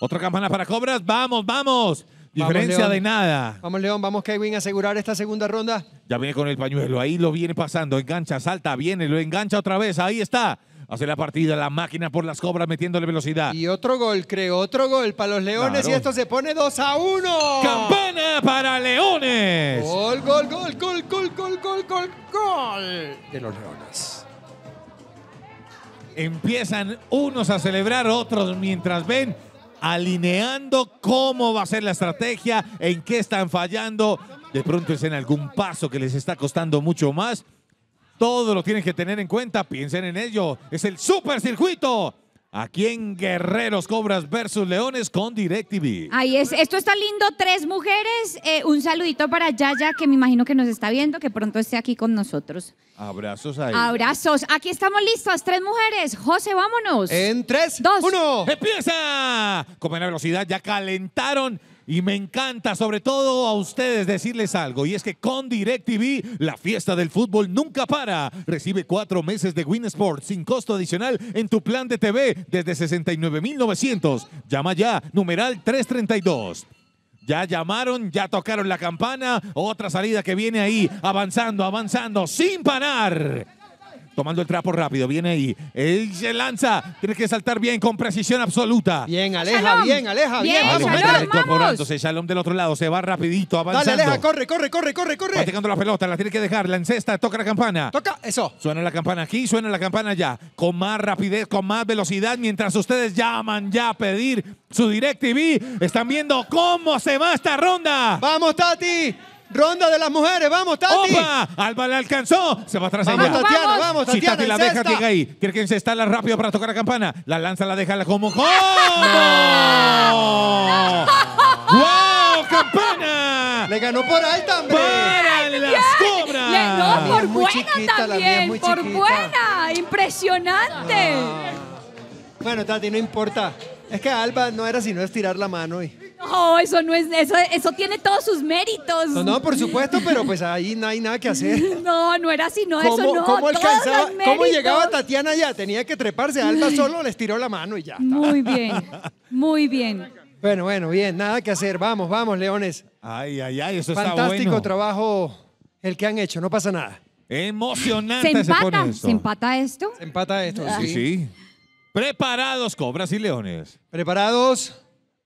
Otra campana para Cobras, vamos, vamos. Diferencia de nada. Vamos, León, vamos, Kevin, a asegurar esta segunda ronda. Ya viene con el pañuelo, ahí lo viene pasando, engancha, salta, viene, lo engancha otra vez, ahí está. Hace la partida, la máquina por las cobras metiéndole velocidad. Y otro gol, creo, otro gol para los Leones y esto se pone 2 a 1. Campana para Leones. Gol, gol, gol, gol, gol, gol, gol, gol, gol de los Leones. Empiezan unos a celebrar, otros mientras ven alineando cómo va a ser la estrategia, en qué están fallando. De pronto es en algún paso que les está costando mucho más. Todo lo tienen que tener en cuenta, piensen en ello. Es el supercircuito. Aquí en Guerreros Cobras versus Leones con DirecTV. Ahí es, esto está lindo, tres mujeres. Eh, un saludito para Yaya, que me imagino que nos está viendo, que pronto esté aquí con nosotros. Abrazos ahí. Abrazos. Aquí estamos listos. tres mujeres. José, vámonos. En tres, dos, uno. ¡Empieza! Con la velocidad, ya calentaron y me encanta, sobre todo a ustedes, decirles algo. Y es que con DirecTV, la fiesta del fútbol nunca para. Recibe cuatro meses de Win Sports sin costo adicional en tu plan de TV desde 69,900. Llama ya, numeral 332. Ya llamaron, ya tocaron la campana. Otra salida que viene ahí, avanzando, avanzando, sin parar tomando el trapo rápido. Viene ahí. Él se lanza. Tienes que saltar bien, con precisión absoluta. Bien, Aleja, bien, Aleja, bien. vamos, Shalom, Shalom del otro lado. Se va rapidito, avanzando. Dale, Aleja, corre, corre, corre, corre, corre. la pelota, la tiene que dejar. La encesta, toca la campana. Toca, eso. Suena la campana aquí, suena la campana allá. Con más rapidez, con más velocidad, mientras ustedes llaman ya a pedir su DirecTV. Están viendo cómo se va esta ronda. ¡Vamos, Tati! Ronda de las mujeres, vamos, Tati. ¡Opa! Alba le alcanzó. Se va atrás Vamos, ella. Tatiana, vamos, vamos Si Tati la deja, llega ahí. se que instala rápido para tocar la campana. La lanza, la deja la como. ¡Cómo! ¡Oh! ¡Wow! ¡Campana! Le ganó por ahí también! ¡Para cobras! Le- ganó por buena también, por buena, impresionante. Ah. Bueno, Tati, no importa. Es que Alba no era sino estirar la mano y... No, eso no es, eso, eso tiene todos sus méritos. No, no, por supuesto, pero pues ahí no hay nada que hacer. No, no era sino eso, no. ¿cómo, ¿Cómo llegaba Tatiana ya? Tenía que treparse, Alba solo le estiró la mano y ya. Muy bien, muy bien. Bueno, bueno, bien, nada que hacer. Vamos, vamos, Leones. Ay, ay, ay, eso Fantástico está Fantástico trabajo el que han hecho, no pasa nada. Emocionante. Se empata, esto. se empata esto. esto, sí. sí. Preparados, cobras y leones. Preparados.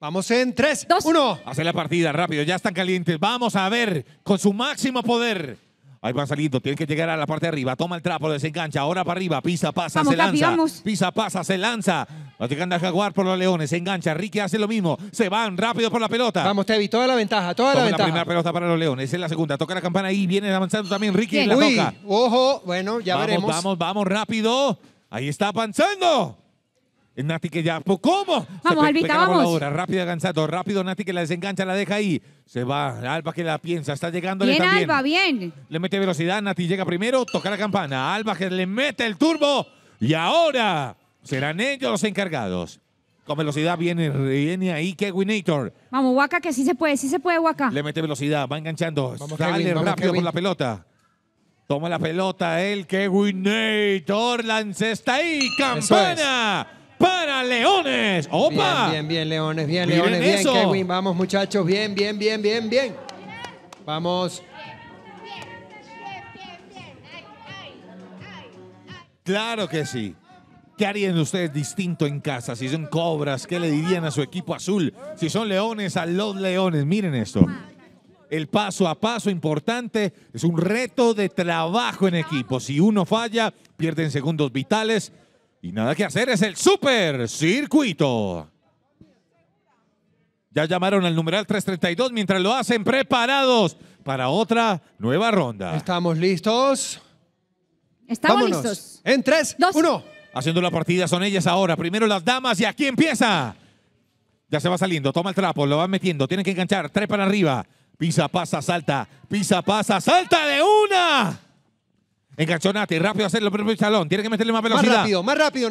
Vamos en 3, 2, 1. Hace la partida rápido, ya están calientes. Vamos a ver con su máximo poder. Ahí van saliendo, tienen que llegar a la parte de arriba. Toma el trapo, desengancha. Ahora para arriba, pisa, pasa, se lanza. Pisa, pasa, se lanza. Va llegando a Jaguar por los Leones, se engancha. Ricky hace lo mismo. Se van rápido por la pelota. Vamos, Tevi, toda la ventaja, toda la ventaja. la primera pelota para los Leones, es la segunda. Toca la campana ahí, viene avanzando también Ricky. En la Ojo, bueno, ya veremos. Vamos, vamos, rápido. Ahí está avanzando. Eh, Nati que ya, pues, ¿cómo? Vamos, Alvita, vamos. rápido, Gansato, rápido, Nati que la desengancha, la deja ahí. Se va, Alba que la piensa, está llegando bien, Alba, bien. Le mete velocidad, Nati llega primero, toca la campana. Alba que le mete el turbo y ahora serán ellos los encargados. Con velocidad viene, ahí Kevinator. Vamos, Waka, que sí se puede, sí se puede, Waka. Le mete velocidad, va enganchando, sale rápido por la pelota. Toma la pelota el Kevinator, lance está ahí, campana para Leones. ¡Opa! Bien, bien, Leones, bien, Leones, bien, Kevin. Vamos, muchachos, bien, bien, bien, bien, bien. Vamos. Claro que sí. ¿Qué harían ustedes distinto en casa? Si son cobras, ¿qué le dirían a su equipo azul? Si son leones, a los leones. Miren esto. El paso a paso importante es un reto de trabajo en equipo. Si uno falla, pierden segundos vitales. Y nada que hacer, es el super circuito. Ya llamaron al numeral 332 mientras lo hacen preparados para otra nueva ronda. ¿Estamos listos? Estamos listos. En 3, 2, 1. Haciendo la partida son ellas ahora. Primero las damas y aquí empieza. Ya se va saliendo, toma el trapo, lo va metiendo, Tiene que enganchar, tres para arriba. Pisa, pasa, salta, pisa, pasa, salta de una. Nati. rápido hacerlo, el salón. Tiene que meterle más velocidad. Más rápido, más rápido,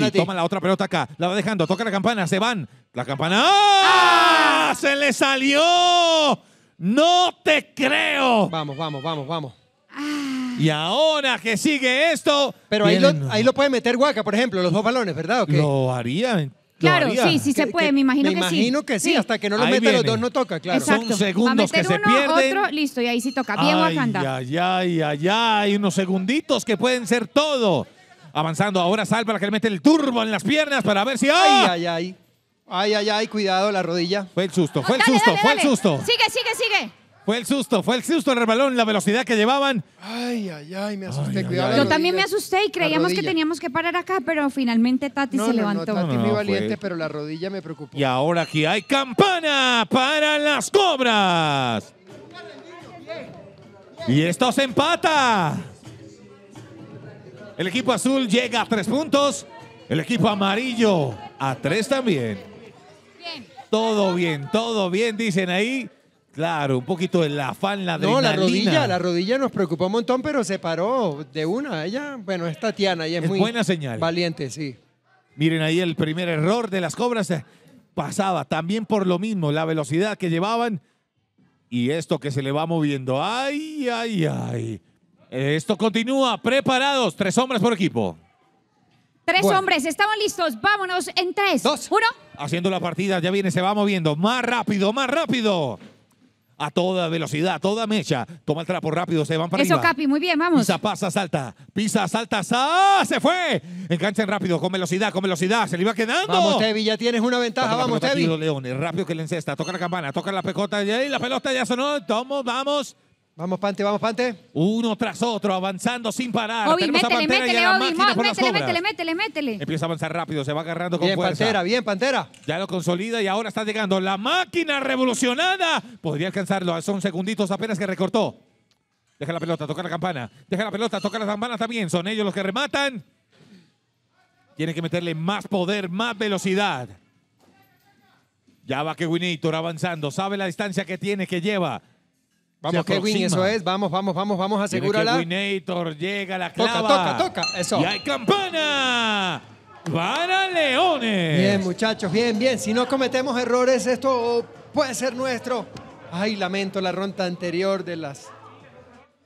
Nati. Toma la la otra pelota acá. La va dejando, toca la campana, se van. La campana. ¡ah! ¡Ah! ¡Se le salió! ¡No te creo! Vamos, vamos, vamos, vamos. Y ahora que sigue esto. Pero ahí, lo, ahí puede meter Huaca, por ejemplo, los dos balones, ¿verdad? ¿O Lo haría Claro, sí, sí se puede, me imagino que sí. Me imagino que sí, hasta que no lo mete los dos no toca, claro. Son segundos que se pierden. otro, listo, y ahí sí toca. Bien, ay, Ya, ay, ay, ay, ay, unos segunditos que pueden ser todo. Avanzando ahora sal para que le mete el turbo en las piernas para ver si hay. ¡ah! Ay, ay, ay. Ay, ay, ay, cuidado la rodilla. Fue el susto, fue el susto, fue el susto. Sigue, sigue, sigue. Fue el susto, fue el susto el rebalón, la velocidad que llevaban. Ay, ay, ay, me asusté. Yo también me asusté y creíamos que teníamos que parar acá, pero finalmente Tati se levantó. No, Tati muy valiente, pero la rodilla me preocupó. Y ahora aquí hay campana para las cobras. Y esto se empata. El equipo azul llega a tres puntos. El equipo amarillo a tres también. Todo bien, todo bien, dicen ahí. Claro, un poquito el afán, la de No, la rodilla, la rodilla nos preocupó un montón, pero se paró de una. Ella, bueno, es Tatiana, ella es, muy buena señal. valiente, sí. Miren ahí el primer error de las cobras. Eh, pasaba también por lo mismo, la velocidad que llevaban y esto que se le va moviendo. ¡Ay, ay, ay! Esto continúa. Preparados, tres hombres por equipo. Tres hombres, estamos listos. Vámonos en tres. Dos. Uno. Haciendo la partida, ya viene, se va moviendo. Más rápido, más rápido a toda velocidad, toda mecha. Toma el trapo rápido, se van para Eso, Capi, muy bien, vamos. Pisa, pasa, salta. Pisa, salta, ¡ah! se fue. Enganchen rápido, con velocidad, con velocidad. Se le iba quedando. Vamos, Tevi, ya tienes una ventaja, vamos, Tevi. Leones, rápido que le encesta. Toca la campana, toca la pecota y la pelota ya sonó. Tomo, vamos. Vamos, Pante, vamos, Pante. Uno tras otro, avanzando sin parar. Tenemos a Pantera métele, métele, métele, Empieza a avanzar rápido, se va agarrando con Bien, fuerza. Pantera, bien, Pantera. Ya lo consolida y ahora está llegando la máquina revolucionada. Podría alcanzarlo, son segunditos apenas que recortó. Deja la pelota, toca la campana. Deja la pelota, toca la campana también. Son ellos los que rematan. Tiene que meterle más poder, más velocidad. Ya va que Winator avanzando, sabe la distancia que tiene, que lleva. Vamos, Kevin, eso es. Vamos, vamos, vamos, vamos, asegúrala. Winator llega la clava. Toca, toca, toca. Eso. Y hay campana para Leones. Bien, muchachos, bien, bien. Si no cometemos errores, esto puede ser nuestro. Ay, lamento la ronda anterior de las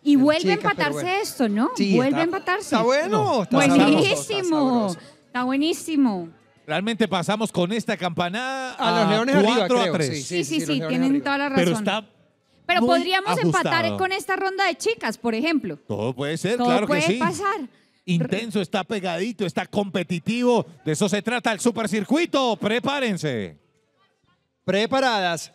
y vuelve a empatarse esto, ¿no? Sí, vuelve a empatarse. Está bueno. Está buenísimo. está, buenísimo. Realmente pasamos con esta campanada a, los leones 4 a tres. Sí, sí, sí, tienen toda la razón. Pero está pero podríamos empatar con esta ronda de chicas, por ejemplo. Todo puede ser, claro que sí. pasar. Intenso, está pegadito, está competitivo. De eso se trata el supercircuito. Prepárense. Preparadas.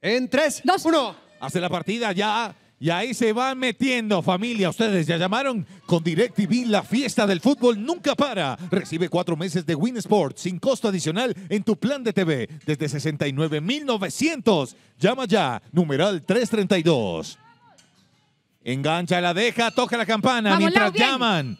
En tres, dos, uno. Hace la partida ya. Y ahí se va metiendo, familia. Ustedes ya llamaron con DirecTV. La fiesta del fútbol nunca para. Recibe cuatro meses de Win Sports sin costo adicional en tu plan de TV desde 69,900. Llama ya, numeral 332. Engancha, la deja, toca la campana mientras llaman.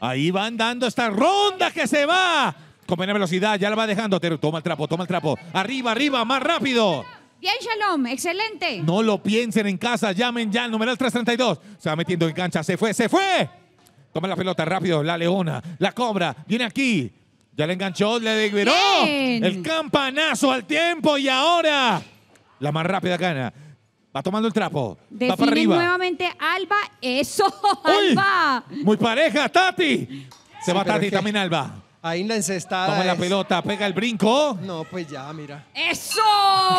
Ahí van dando esta ronda que se va. Con buena velocidad, ya la va dejando. Toma el trapo, toma el trapo. Arriba, arriba, más rápido. Bien, Shalom, excelente. No lo piensen en casa, llamen ya al numeral 332. Se va metiendo en cancha, se fue, se fue. Toma la pelota rápido, la leona, la cobra, viene aquí. Ya le enganchó, le liberó El campanazo al tiempo y ahora la más rápida gana. Va tomando el trapo. va para arriba. nuevamente Alba. Eso, Alba. muy pareja, Tati. Se va Tati, también Alba. Ahí la encestada. Toma la pelota, pega el brinco. No, pues ya, mira. ¡Eso!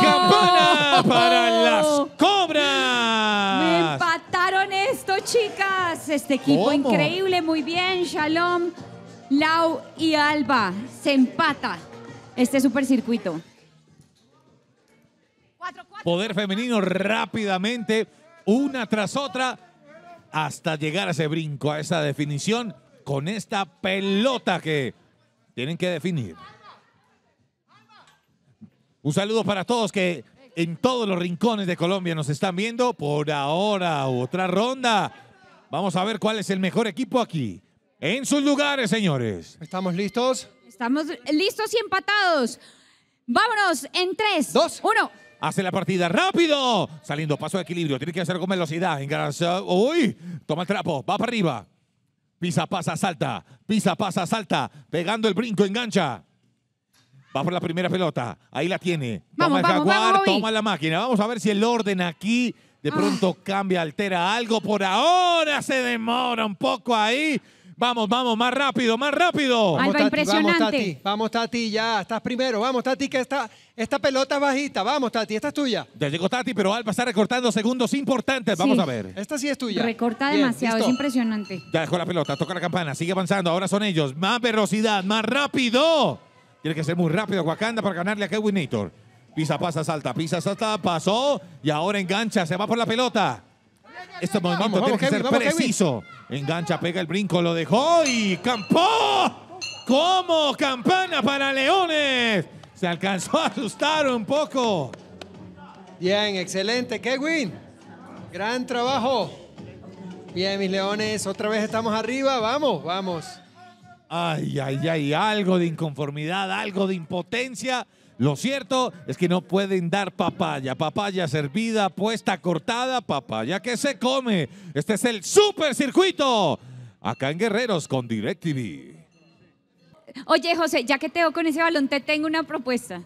¡Campana para las cobras! Me empataron esto, chicas. Este equipo increíble, muy bien. Shalom, Lau y Alba. Se empata este supercircuito. Poder femenino rápidamente, una tras otra, hasta llegar a ese brinco, a esa definición con esta pelota que tienen que definir. Un saludo para todos que en todos los rincones de Colombia nos están viendo. Por ahora, otra ronda. Vamos a ver cuál es el mejor equipo aquí. En sus lugares, señores. ¿Estamos listos? Estamos listos y empatados. Vámonos en tres, dos, uno. Hace la partida rápido. Saliendo, paso de equilibrio. Tiene que hacer con velocidad. Uy, toma el trapo. Va para arriba. Pisa, pasa, salta. Pisa, pasa, salta. Pegando el brinco, engancha. Va por la primera pelota. Ahí la tiene. toma el toma la máquina. Vamos a ver si el orden aquí de ah. pronto cambia, altera algo. Por ahora se demora un poco ahí. Vamos, vamos, más rápido, más rápido. Alba, impresionante. Vamos, Tati, vamos, Tati, ya, estás primero. Vamos, Tati, que esta, esta pelota es bajita. Vamos, Tati, esta es tuya. Ya llegó Tati, pero Alba está recortando segundos importantes. Vamos a ver. Esta sí es tuya. Recorta demasiado, es impresionante. Ya dejó la pelota, toca la campana, sigue avanzando. Ahora son ellos. Más velocidad, más rápido. Tiene que ser muy rápido Wakanda para ganarle a Kevin Nator. Pisa, pasa, salta, pisa, salta, pasó. Y ahora engancha, se va por la pelota. Este movimiento tiene que ser preciso. Engancha, pega el brinco, lo dejó y campó como campana para Leones. Se alcanzó a asustar un poco. Bien, excelente, Kevin. Gran trabajo. Bien, mis leones, otra vez estamos arriba. Vamos, vamos. Ay, ay, ay, algo de inconformidad, algo de impotencia. Lo cierto es que no pueden dar papaya, papaya servida, puesta, cortada, papaya que se come. Este es el super circuito acá en Guerreros con DirecTV. Oye, José, ya que te veo con ese balón, te tengo una propuesta.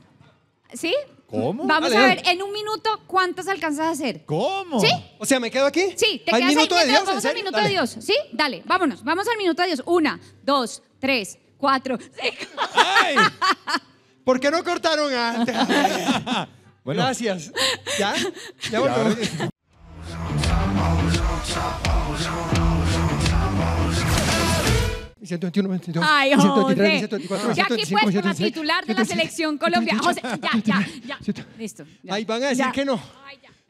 ¿Sí? ¿Cómo? Vamos a ver, en un minuto, ¿cuántas alcanzas a hacer? ¿Cómo? ¿Sí? O sea, ¿me quedo aquí? Sí, te quedas minuto de Dios, vamos al minuto de Dios. ¿Sí? Dale, vámonos, vamos al minuto de Dios. Una, dos, tres, cuatro, ¡Ay! ¿Por qué no cortaron antes? Bueno. Gracias. ¿Ya? Ya volvemos. 121, 22, Ay, 123, 124, Ya aquí puedes la titular de la selección Colombia. José, ya, ya, ya. Listo. Ahí van a decir que no.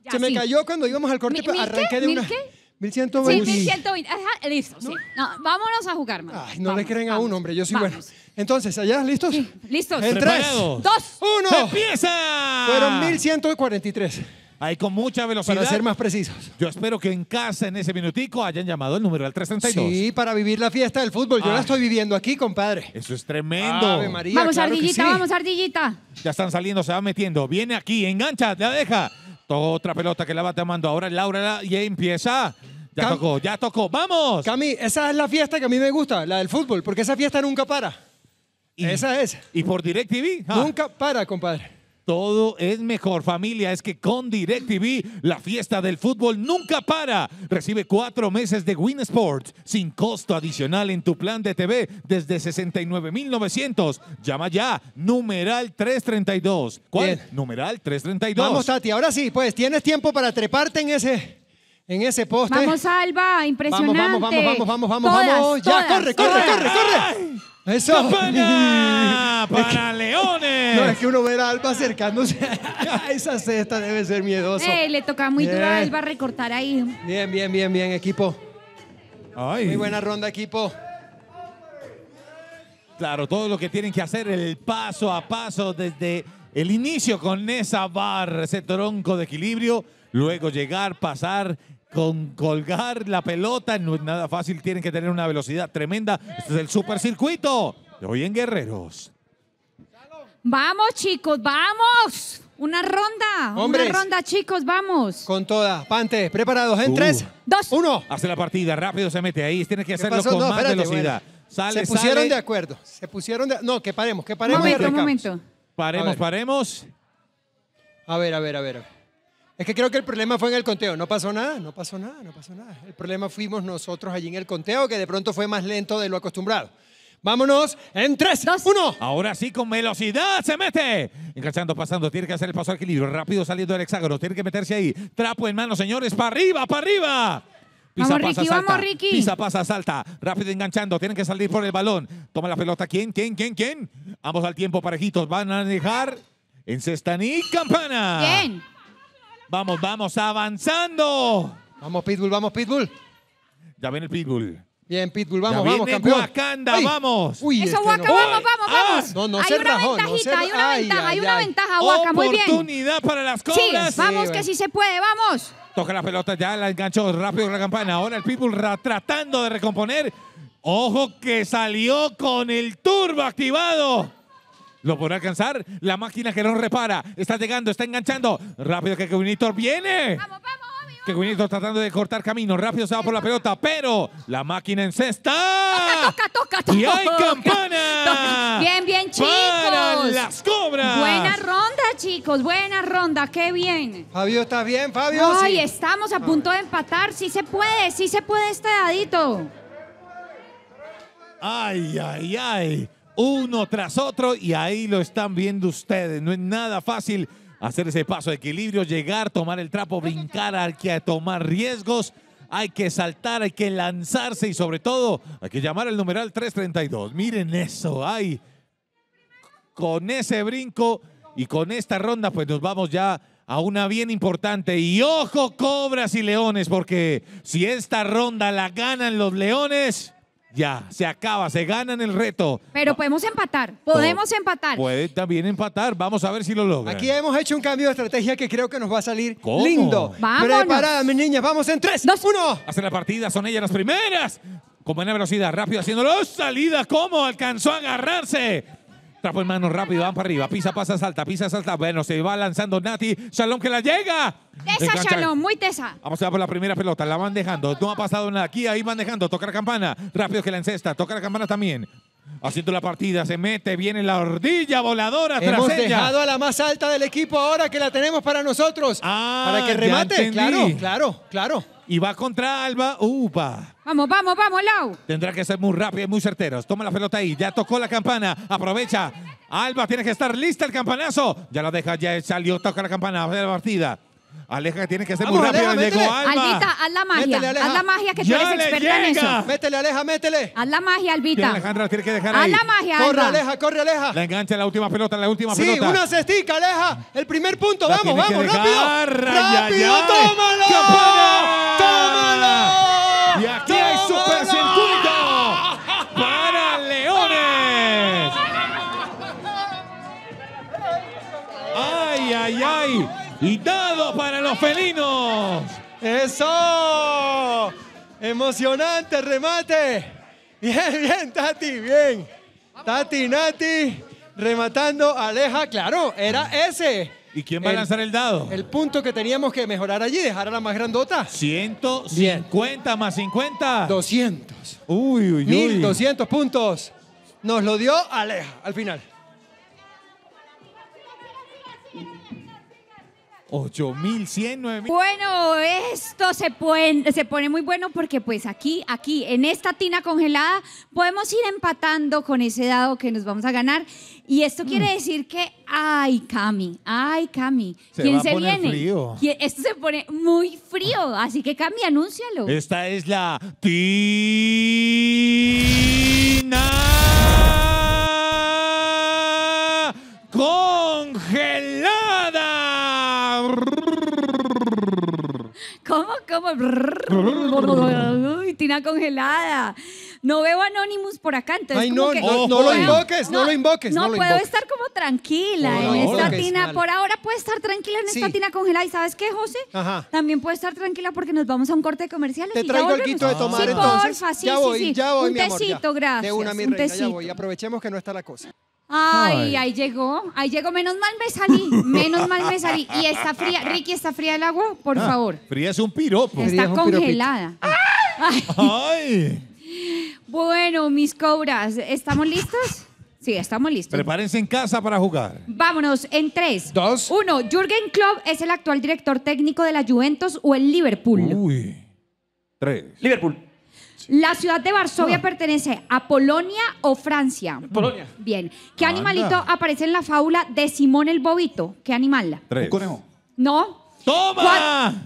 Se me cayó cuando íbamos al corte, pero arranqué qué? de ¿Mil una. qué? 1120. Sí, 1120. listo, sí. vámonos a jugar, más. Ay, no le creen a un uno, hombre, yo soy bueno. Entonces, ¿allá listos? Sí, listos. En tres, dos, uno. ¡Empieza! Fueron 1143. Ahí con mucha velocidad. Para ser más precisos. Yo espero que en casa, en ese minutico, hayan llamado el número al 332. Sí, para vivir la fiesta del fútbol. Yo la ah. estoy viviendo aquí, compadre. Eso es tremendo. María, vamos, Ardillita, vamos, Ardillita. Ya están saliendo, se va metiendo. Viene aquí, engancha, la deja. Toda otra pelota que la va tomando ahora Laura y empieza. Ya tocó, ya tocó. ¡Vamos! Cami, esa es la fiesta que a mí me gusta, la del fútbol, porque esa fiesta nunca para. Esa es. Y por DirecTV. Nunca para, compadre. Todo es mejor, familia. Es que con DirecTV la fiesta del fútbol nunca para. Recibe cuatro meses de Win Sports sin costo adicional en tu plan de TV desde 69,900. Llama ya, numeral 332. ¿Cuál? Numeral 332. Vamos, Tati, ahora sí, pues tienes tiempo para treparte en ese. En ese poste. Vamos, Alba, impresionante. Vamos, vamos, vamos, vamos, vamos, vamos. ya, corre, corre, corre. corre. Eso. para leones! No, es que uno vea a Alba acercándose a esa cesta debe ser miedoso. Eh, le toca muy duro a Alba recortar ahí. Bien, bien, bien, bien, equipo. Muy buena ronda, equipo. Claro, todo lo que tienen que hacer, el paso a paso desde el inicio con esa barra, ese tronco de equilibrio, luego llegar, pasar con colgar la pelota no es nada fácil, tienen que tener una velocidad tremenda. Este es el supercircuito de hoy en Guerreros. Vamos, chicos, vamos. Una ronda, una ronda, chicos, vamos. Con toda. Pante, preparados en tres, uh. dos, uno. Hace la partida, rápido se mete ahí, Tiene que hacerlo con más velocidad. se pusieron de acuerdo, se pusieron de No, que paremos, que paremos. Un momento, un momento. Paremos, paremos. A ver, a ver, a ver. Es que creo que el problema fue en el conteo. No pasó nada, no pasó nada, no pasó nada. El problema fuimos nosotros allí en el conteo, que de pronto fue más lento de lo acostumbrado. Vámonos en 3, 1. Ahora sí, con velocidad se mete. Enganchando, pasando, tiene que hacer el paso al equilibrio. Rápido saliendo del hexágono, tiene que meterse ahí. Trapo en mano, señores, para arriba, para arriba. vamos, pasa, Ricky, salta. vamos, Ricky. Pisa, pasa, salta. Rápido enganchando. Tienen que salir por el balón. Toma la pelota. ¿Quién, quién, quién, quién? Ambos al tiempo parejitos. Van a dejar en Cestaní Campana. Bien. Vamos, vamos, avanzando. Vamos, Pitbull, vamos, Pitbull. Ya viene el Pitbull. Bien, Pitbull, vamos, ya vamos, campeón. Wakanda, vamos. Uy, Eso, este Waka, vamos, vamos, vamos. no, no hay, una hay una ventaja, hay una ventaja, Waka, muy bien. Oportunidad para las cobras. Sí, vamos, que sí se puede, vamos. Toca la pelota, ya la enganchó rápido con la campana. Ahora el Pitbull tratando de recomponer. Ojo que salió con el turbo activado. Lo podrá alcanzar. La máquina que no repara. Está llegando, está enganchando. Rápido que Kevinitor viene. Vamos, vamos, tratando de cortar camino. Rápido se va por la pelota, pero la máquina en cesta. Toca, toca, toca, Y hay campana. Bien, bien, chicos. las cobras. Buena ronda, chicos. Buena ronda. Qué bien. Fabio, ¿estás bien, Fabio? Ay, estamos a punto de empatar. Sí se puede, sí se puede este dadito. Ay, ay, ay uno tras otro y ahí lo están viendo ustedes. No es nada fácil hacer ese paso de equilibrio, llegar, tomar el trapo, brincar, hay que tomar riesgos, hay que saltar, hay que lanzarse y sobre todo hay que llamar al numeral 332. Miren eso, ay, con ese brinco y con esta ronda pues nos vamos ya a una bien importante. Y ojo, cobras y leones, porque si esta ronda la ganan los leones, ya, se acaba, se ganan el reto. Pero podemos empatar, podemos empatar. Puede también empatar, vamos a ver si lo logra. Aquí hemos hecho un cambio de estrategia que creo que nos va a salir lindo. Vamos, Preparada, mis niñas, vamos en 3, 2, 1. Hacen la partida, son ellas las primeras. Con buena velocidad, rápido haciéndolo. salida, ¿cómo alcanzó a agarrarse? Trapo en mano, rápido, van para arriba. Pisa, pasa, salta, pisa, salta. Bueno, se va lanzando Nati. Shalom que la llega. Tesa, Shalom, muy tesa. Vamos a por la primera pelota, la van dejando. No ha pasado nada. Aquí, ahí van dejando. Toca la campana. Rápido que la encesta. Toca la campana también. Haciendo la partida, se mete, viene la ordilla voladora Hemos tras dejado a la más alta del equipo ahora que la tenemos para nosotros. Ah, para que remate. Claro, claro, claro. Y va contra Alba. ¡Upa! Vamos, vamos, vamos, Lau. Tendrá que ser muy rápido y muy certeros. Toma la pelota ahí. Ya tocó la campana. Aprovecha. Alba tiene que estar lista el campanazo. Ya la deja, ya salió, toca la campana. La partida. Aleja tienes que ser muy rápido. Aleja, Llegó métele. Albita, haz la magia. haz la magia que Ya tú eres experta en Métele, Aleja, métele. Haz la magia, Alvita. Albita. Alejandra, la tiene que dejar Haz la magia, Corre, Aleja, corre, Aleja. La engancha la última pelota, la última Sí, pelota. una cestica, Aleja. El primer punto, vamos, vamos, rápido. dejar. Ay, ay, ¡Rápido, ay. tómalo! ¡Tómalo! Y aquí hay super supercircuito para Leones. ¡Ay, ay, ay! ¡Y Dado para los felinos. Eso. Emocionante remate. Bien, bien, Tati, bien. Tati, Nati, rematando, Aleja, claro, era ese. ¿Y quién va a lanzar el dado? El punto que teníamos que mejorar allí, dejar a la más grandota. 150 más 50. 200. Uy, uy, uy. 1200 puntos. Nos lo dio Aleja al final. 8100, mil. Bueno, esto se, se pone muy bueno porque pues aquí, aquí, en esta tina congelada, podemos ir empatando con ese dado que nos vamos a ganar. Y esto mm. quiere decir que, ay, Cami, ay, Cami, se ¿quién se viene? Esto se pone muy frío, así que Cami, anúncialo. Esta es la tina ¿Cómo? ¿Cómo? tina congelada. No veo Anonymous por acá, entonces. no, no, lo invoques, no, lo invoques. No, puedo estar como tranquila en esta tina. Por ahora puedo estar tranquila en esta tina congelada. ¿Y sabes qué, José? También puedo estar tranquila porque nos vamos a un corte comercial. Te traigo el quito de tomar sí, entonces. Porfa, ya voy, ya voy, un mi amor. gracias. mi un reina, ya voy. Aprovechemos que no está la cosa. Ay, ahí llegó, ahí llegó. Menos mal me salí, menos mal me salí. Y está fría, Ricky, ¿está fría el agua? Por ah, favor. Fría es un piropo. Está congelada. Bueno, mis cobras, ¿estamos listos? Sí, estamos listos. Prepárense en casa para jugar. Vámonos en tres. Dos. Uno, Jürgen Klopp es el actual director técnico de la Juventus o el Liverpool. Uy. Tres. Liverpool. La ciudad de Varsovia ah. pertenece a Polonia o Francia. Polonia. Bien. ¿Qué animalito aparece en la fábula de Simón el Bobito? ¿Qué animal? Tres. Un conejo. No. ¡Toma!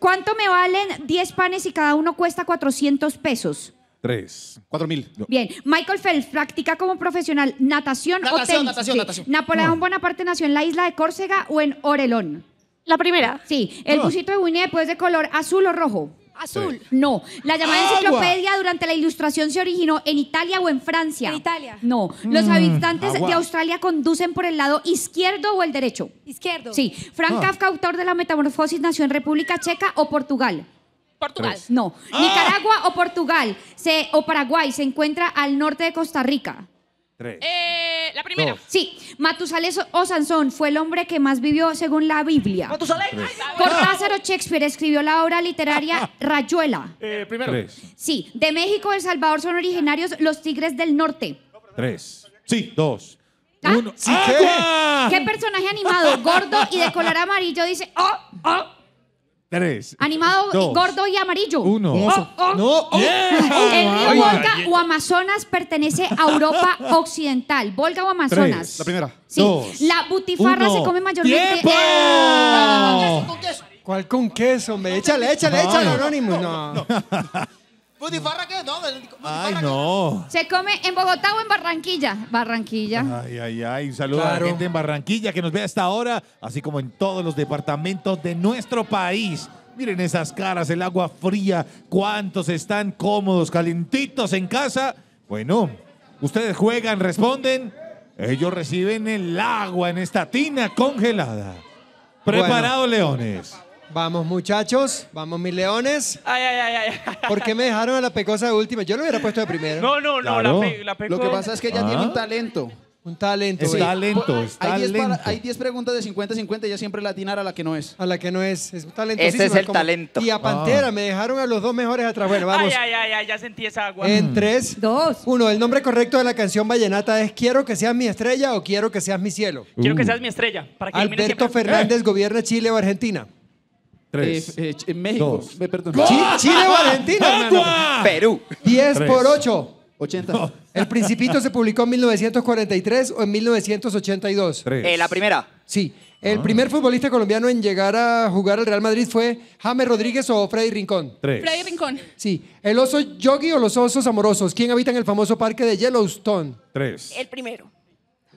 ¿Cuánto me valen 10 panes y cada uno cuesta 400 pesos? Tres. Cuatro mil. Bien, Michael Phelps practica como profesional natación, o Natación, natación, natación. Napoleón Bonaparte nació en la isla de Córcega o en Orelón. La primera. Sí, el ah. busito de Winnie es pues, de color azul o rojo. Azul. No. La llamada enciclopedia durante la ilustración se originó en Italia o en Francia. En Italia. No. Los mm, habitantes de Australia conducen por el lado izquierdo o el derecho. Izquierdo. Sí. Frank ah. Kafka, autor de La Metamorfosis, nació en República Checa o Portugal. Portugal. No. Ah. Nicaragua o Portugal o Paraguay se encuentra al norte de Costa Rica. Eh, la primera. Sí, Matusalén o Sansón fue el hombre que más vivió según la Biblia. Matusalén. Cortázar o Shakespeare escribió la obra literaria Rayuela. Eh, primero. Sí, de México El Salvador son originarios los Tigres del Norte. Tres. Sí, dos. ¿Ah? Uno. Ah, ¿Qué? ¿Qué personaje animado, gordo y de color amarillo dice, oh, oh, Tres. Animado, gordo y amarillo. Uno. Oh, oh. Oh, no. Oh. El río Volga o Amazonas pertenece a Europa Occidental. Volga o Amazonas. La primera. Sí. la butifarra se come mayormente. ¡Tiempo! ¡Ah! ¿Cuál con queso? Me échale, échale, échale, Anónimo. No. no. Pues, qué? No, Ay, no. ¿Se come en Bogotá o en Barranquilla? Barranquilla. Ay, ay, ay. Saludos a la gente en Barranquilla que nos ve hasta ahora, así como en todos los departamentos de nuestro país. Miren esas caras, el agua fría, cuántos están cómodos, calentitos en casa. Bueno, ustedes juegan, responden, ellos reciben el agua en esta tina congelada. Preparado, leones. Vamos, muchachos. Vamos, mis leones. Ay, ay, ay, ay. ¿Por qué me dejaron a la pecosa de última? Yo lo hubiera puesto de primero. No, no, no, la, pecosa. la Lo que pasa es que ella tiene un ah. talento. Un talento. Es Hay 10 preguntas de 50-50 y ella siempre la a la que no es. A la que no es. Es talento. es el talento. Y a ah. Pantera, me dejaron a los dos mejores atrás. Bueno, vamos. Ay, ay, ay, ya sentí esa agua. En mm. tres, Dos. uno. El nombre correcto de la canción Vallenata es Quiero que seas mi estrella o Quiero que seas mi cielo. Quiero que uh. seas mi estrella. Para que Alberto Fernández gobierna Chile o Argentina. Tres. Eh, eh, México. ¡Ah! Chile, Valentina. ¡Ah! ¡Ah! Perú. 10 por 8. ¿El Principito se publicó en 1943 o en 1982? Eh, la primera. Sí. El primer futbolista colombiano en llegar a jugar al Real Madrid fue James Rodríguez o Freddy Rincón. Tres. Freddy Rincón. Sí. ¿El oso yogi o los osos amorosos? ¿Quién habita en el famoso parque de Yellowstone? Tres. El primero.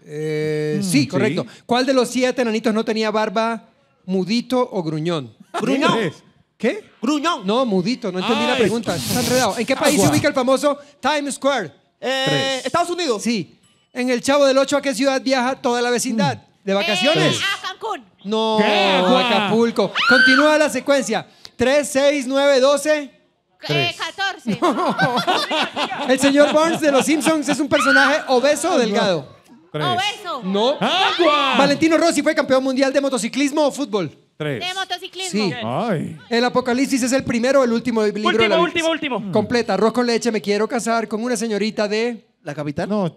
Mm, sí, correcto. ¿cuál de los siete enanitos no tenía barba, mudito o gruñón? Gruñón. ¿Qué? Gruñón. No, mudito, no entendí la pregunta. enredado. ¿En qué país se ubica el famoso Times Square? Eh, Estados Unidos. Sí. En el Chavo del Ocho, ¿a qué ciudad viaja toda la vecindad? Mm. ¿De vacaciones? Eh, a Cancún. No, Acapulco. Continúa la secuencia. 3, 6, 9, 12. 14. El señor Burns de Los Simpsons es un personaje obeso o delgado. Obeso. No. Valentino Rossi fue campeón mundial de motociclismo o fútbol. Tres. De motociclismo. Sí. El Apocalipsis es el primero, o el último libro último, Último, último, Completa. Arroz leche, me quiero casar con una señorita de... ¿La capital? No.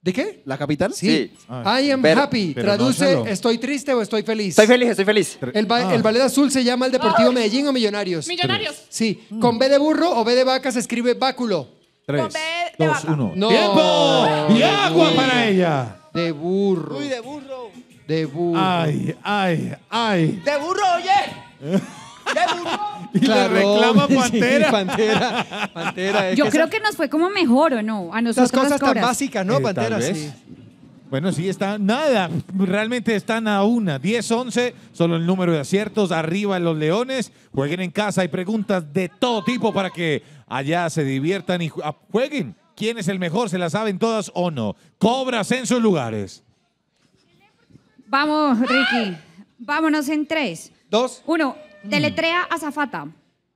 ¿De qué? ¿La capital? Sí. Ah. I am happy. Traduce, ¿estoy triste o estoy feliz? Estoy feliz, estoy feliz. El, ah. ballet azul se llama el Deportivo Medellín o Millonarios. Millonarios. Sí. Con B de burro o B de vaca se escribe báculo. Tres, Con B de dos, vaca. ¡Tiempo! ¡Y agua para ella! De burro. Uy, de burro. De Ay, ay, ay. De burro, oye. De burro. Y la reclama Pantera. Yo creo que nos fue como mejor, ¿o no? A Las cosas tan básicas, ¿no, eh, Pantera? Bueno, sí, está nada. Realmente están a una. 10-11, solo el número de aciertos. Arriba los leones. Jueguen en casa. Hay preguntas de todo tipo para que allá se diviertan y ah, jueguen. ¿Quién es el mejor? ¿Se la saben todas o no? Cobras en sus lugares. Vamos, Ricky. Vámonos en tres. Dos. Uno. Deletrea mm. azafata.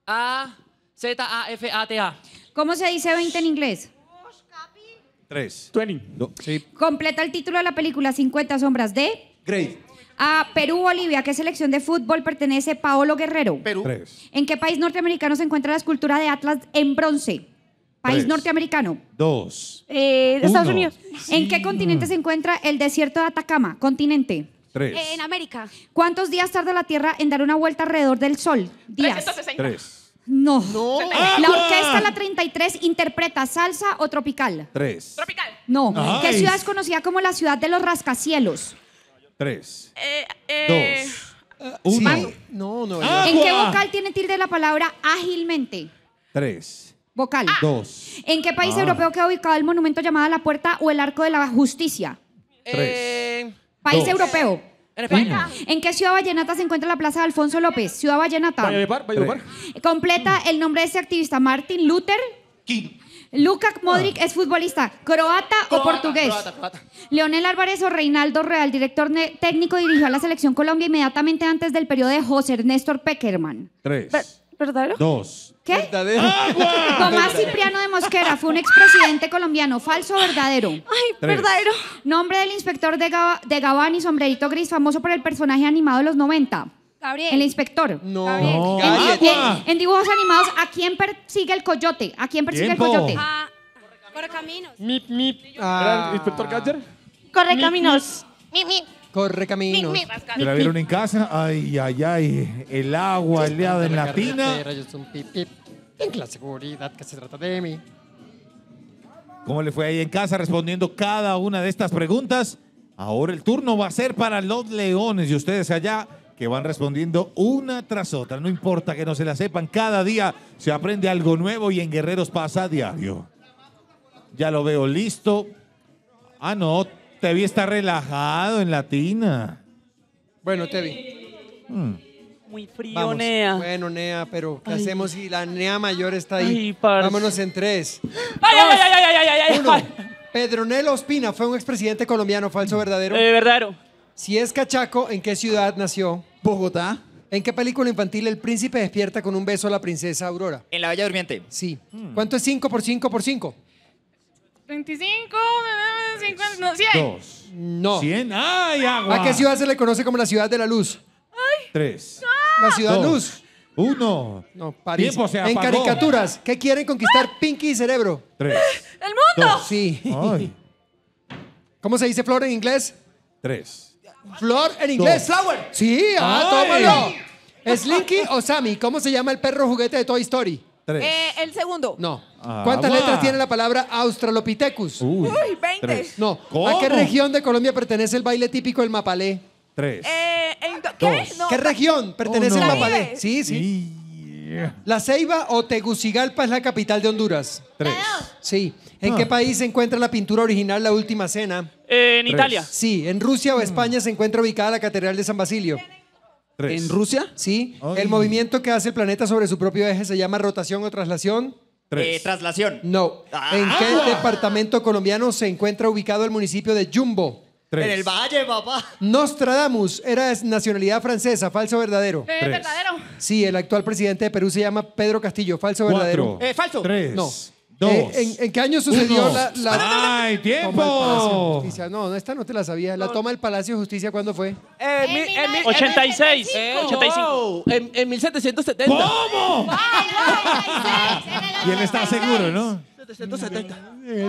A, Z, A, F, A, T, A. ¿Cómo se dice 20 en inglés? Tres. 20. sí. Completa el título de la película 50 sombras de... Grey. A Perú, Bolivia, ¿qué selección de fútbol pertenece Paolo Guerrero? Perú. ¿En qué país norteamericano se encuentra la escultura de Atlas en bronce? País norteamericano. Dos. Eh, Estados Unidos. ¿En qué continente se encuentra el desierto de Atacama? Continente. Tres. Eh, en América. ¿Cuántos días tarda la Tierra en dar una vuelta alrededor del Sol? Días. Tres. No. La orquesta La 33 interpreta salsa o tropical. Tres. Tropical. No. ¿Qué ciudad es conocida como la ciudad de los rascacielos? Tres. Eh, dos. Uno. No, no, ¿En qué vocal tiene tilde la palabra ágilmente? Tres. Vocal. Ah, Dos. ¿En qué país ah. europeo queda ubicado el monumento llamado La Puerta o el Arco de la Justicia? Tres. Eh, país europeo. en ¿En qué ciudad vallenata se encuentra la Plaza de Alfonso López? Ciudad vallenata. Completa el nombre de este activista, Martin Luther. ¿Quién? Luka Modric ah. es futbolista, croata, o portugués. croata, croata. Leonel Álvarez o Reinaldo Real, director técnico, dirigió a la selección Colombia inmediatamente antes del periodo de José Néstor Peckerman. Tres. ¿Verdadero? Dos. ¿Qué? Tomás Cipriano de Mosquera fue un expresidente colombiano. ¿Falso o verdadero? Ay, verdadero. Nombre del inspector de, Gabán y sombrerito gris, famoso por el personaje animado de los 90. Gabriel. El inspector. No. En, dibujos animados, ¿a quién persigue el coyote? ¿A quién persigue el coyote? Corre ah, Correcaminos. Mip, ah. el inspector Gadger? Correcaminos. caminos corre camino. ¿La vieron en casa? Ay, ay, ay. El agua el día la tina. en la seguridad que se trata de mí. ¿Cómo le fue ahí en casa respondiendo cada una de estas preguntas? Ahora el turno va a ser para los leones y ustedes allá que van respondiendo una tras otra. No importa que no se la sepan, cada día se aprende algo nuevo y en Guerreros pasa a diario. Ya lo veo listo. Ah, no, Tevi está relajado en latina. Bueno, Tevi. Hmm. Muy frío, Nea. Bueno, Nea, pero ¿qué hacemos si la Nea mayor está ahí? Vámonos en tres. Ay, ay, ay, uno. Pedronel Ospina fue un expresidente colombiano, falso mm. verdadero. Eh, verdadero. Si es cachaco, ¿en qué ciudad nació? Bogotá. ¿En qué película infantil el príncipe despierta con un beso a la princesa Aurora? En la Bella Durmiente. Sí. Hmm. ¿Cuánto es 5 por 5 por 5? 25, 50, no, 100. Dos. No. 100. ¡Ay, agua! ¿A qué ciudad se le conoce como la ciudad de la luz? ¡Ay! Tres. Ah. La ciudad luz. Uno. No, París. Tiempo se en caricaturas, ¿qué quieren conquistar ah. Pinky y Cerebro? Tres. ¡El mundo! Sí. Ay. ¿Cómo se dice flor en inglés? Tres. Flor en inglés. Flower. Sí, ah, Ay. Slinky o Sammy, ¿cómo se llama el perro juguete de Toy Story? Eh, el segundo. No. ¿Cuántas ah, letras tiene la palabra Australopithecus? Uy, 20. No. ¿A qué región de Colombia pertenece el baile típico el mapalé? Tres. Eh, ¿Qué? ¿Qué región pertenece oh, el mapalé? Sí, sí. ¿La Ceiba o Tegucigalpa es la capital de Honduras? Tres. Sí. ¿En qué ah. país se encuentra la pintura original La Última Cena? en Italia. Sí. ¿En Rusia o España se encuentra ubicada la Catedral de San Basilio? en Rusia, ¿sí? El movimiento que hace el planeta sobre su propio eje se llama rotación o traslación. Eh, traslación. No. Ah. ¿En qué departamento colombiano se encuentra ubicado el municipio de Jumbo? En el valle, papá. Nostradamus era nacionalidad francesa, falso o verdadero. Eh, es verdadero. Sí, el actual presidente de Perú se llama Pedro Castillo, falso o verdadero. Eh, falso. Tres. No. Eh, ¿en, qué año sucedió la, la ¡Ay, tiempo! de justicia? No, esta no te la sabía. ¿La toma del Palacio de Justicia cuándo fue? en 86. 85. en, en, 1770. ¿Cómo? y él está seguro, ¿no? 770.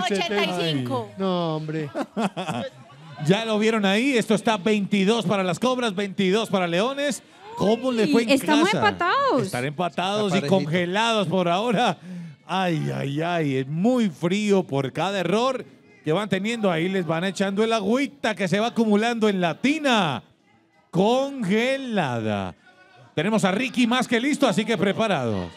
85. No, hombre. ya lo vieron ahí. Esto está 22 para las Cobras, 22 para Leones. ¿Cómo le fue en Estamos empatados. Están empatados y congelados por ahora. Ay, ay, ay, es muy frío por cada error que van teniendo. Ahí les van echando el agüita que se va acumulando en la tina. Congelada. Tenemos a Ricky más que listo, así que preparado.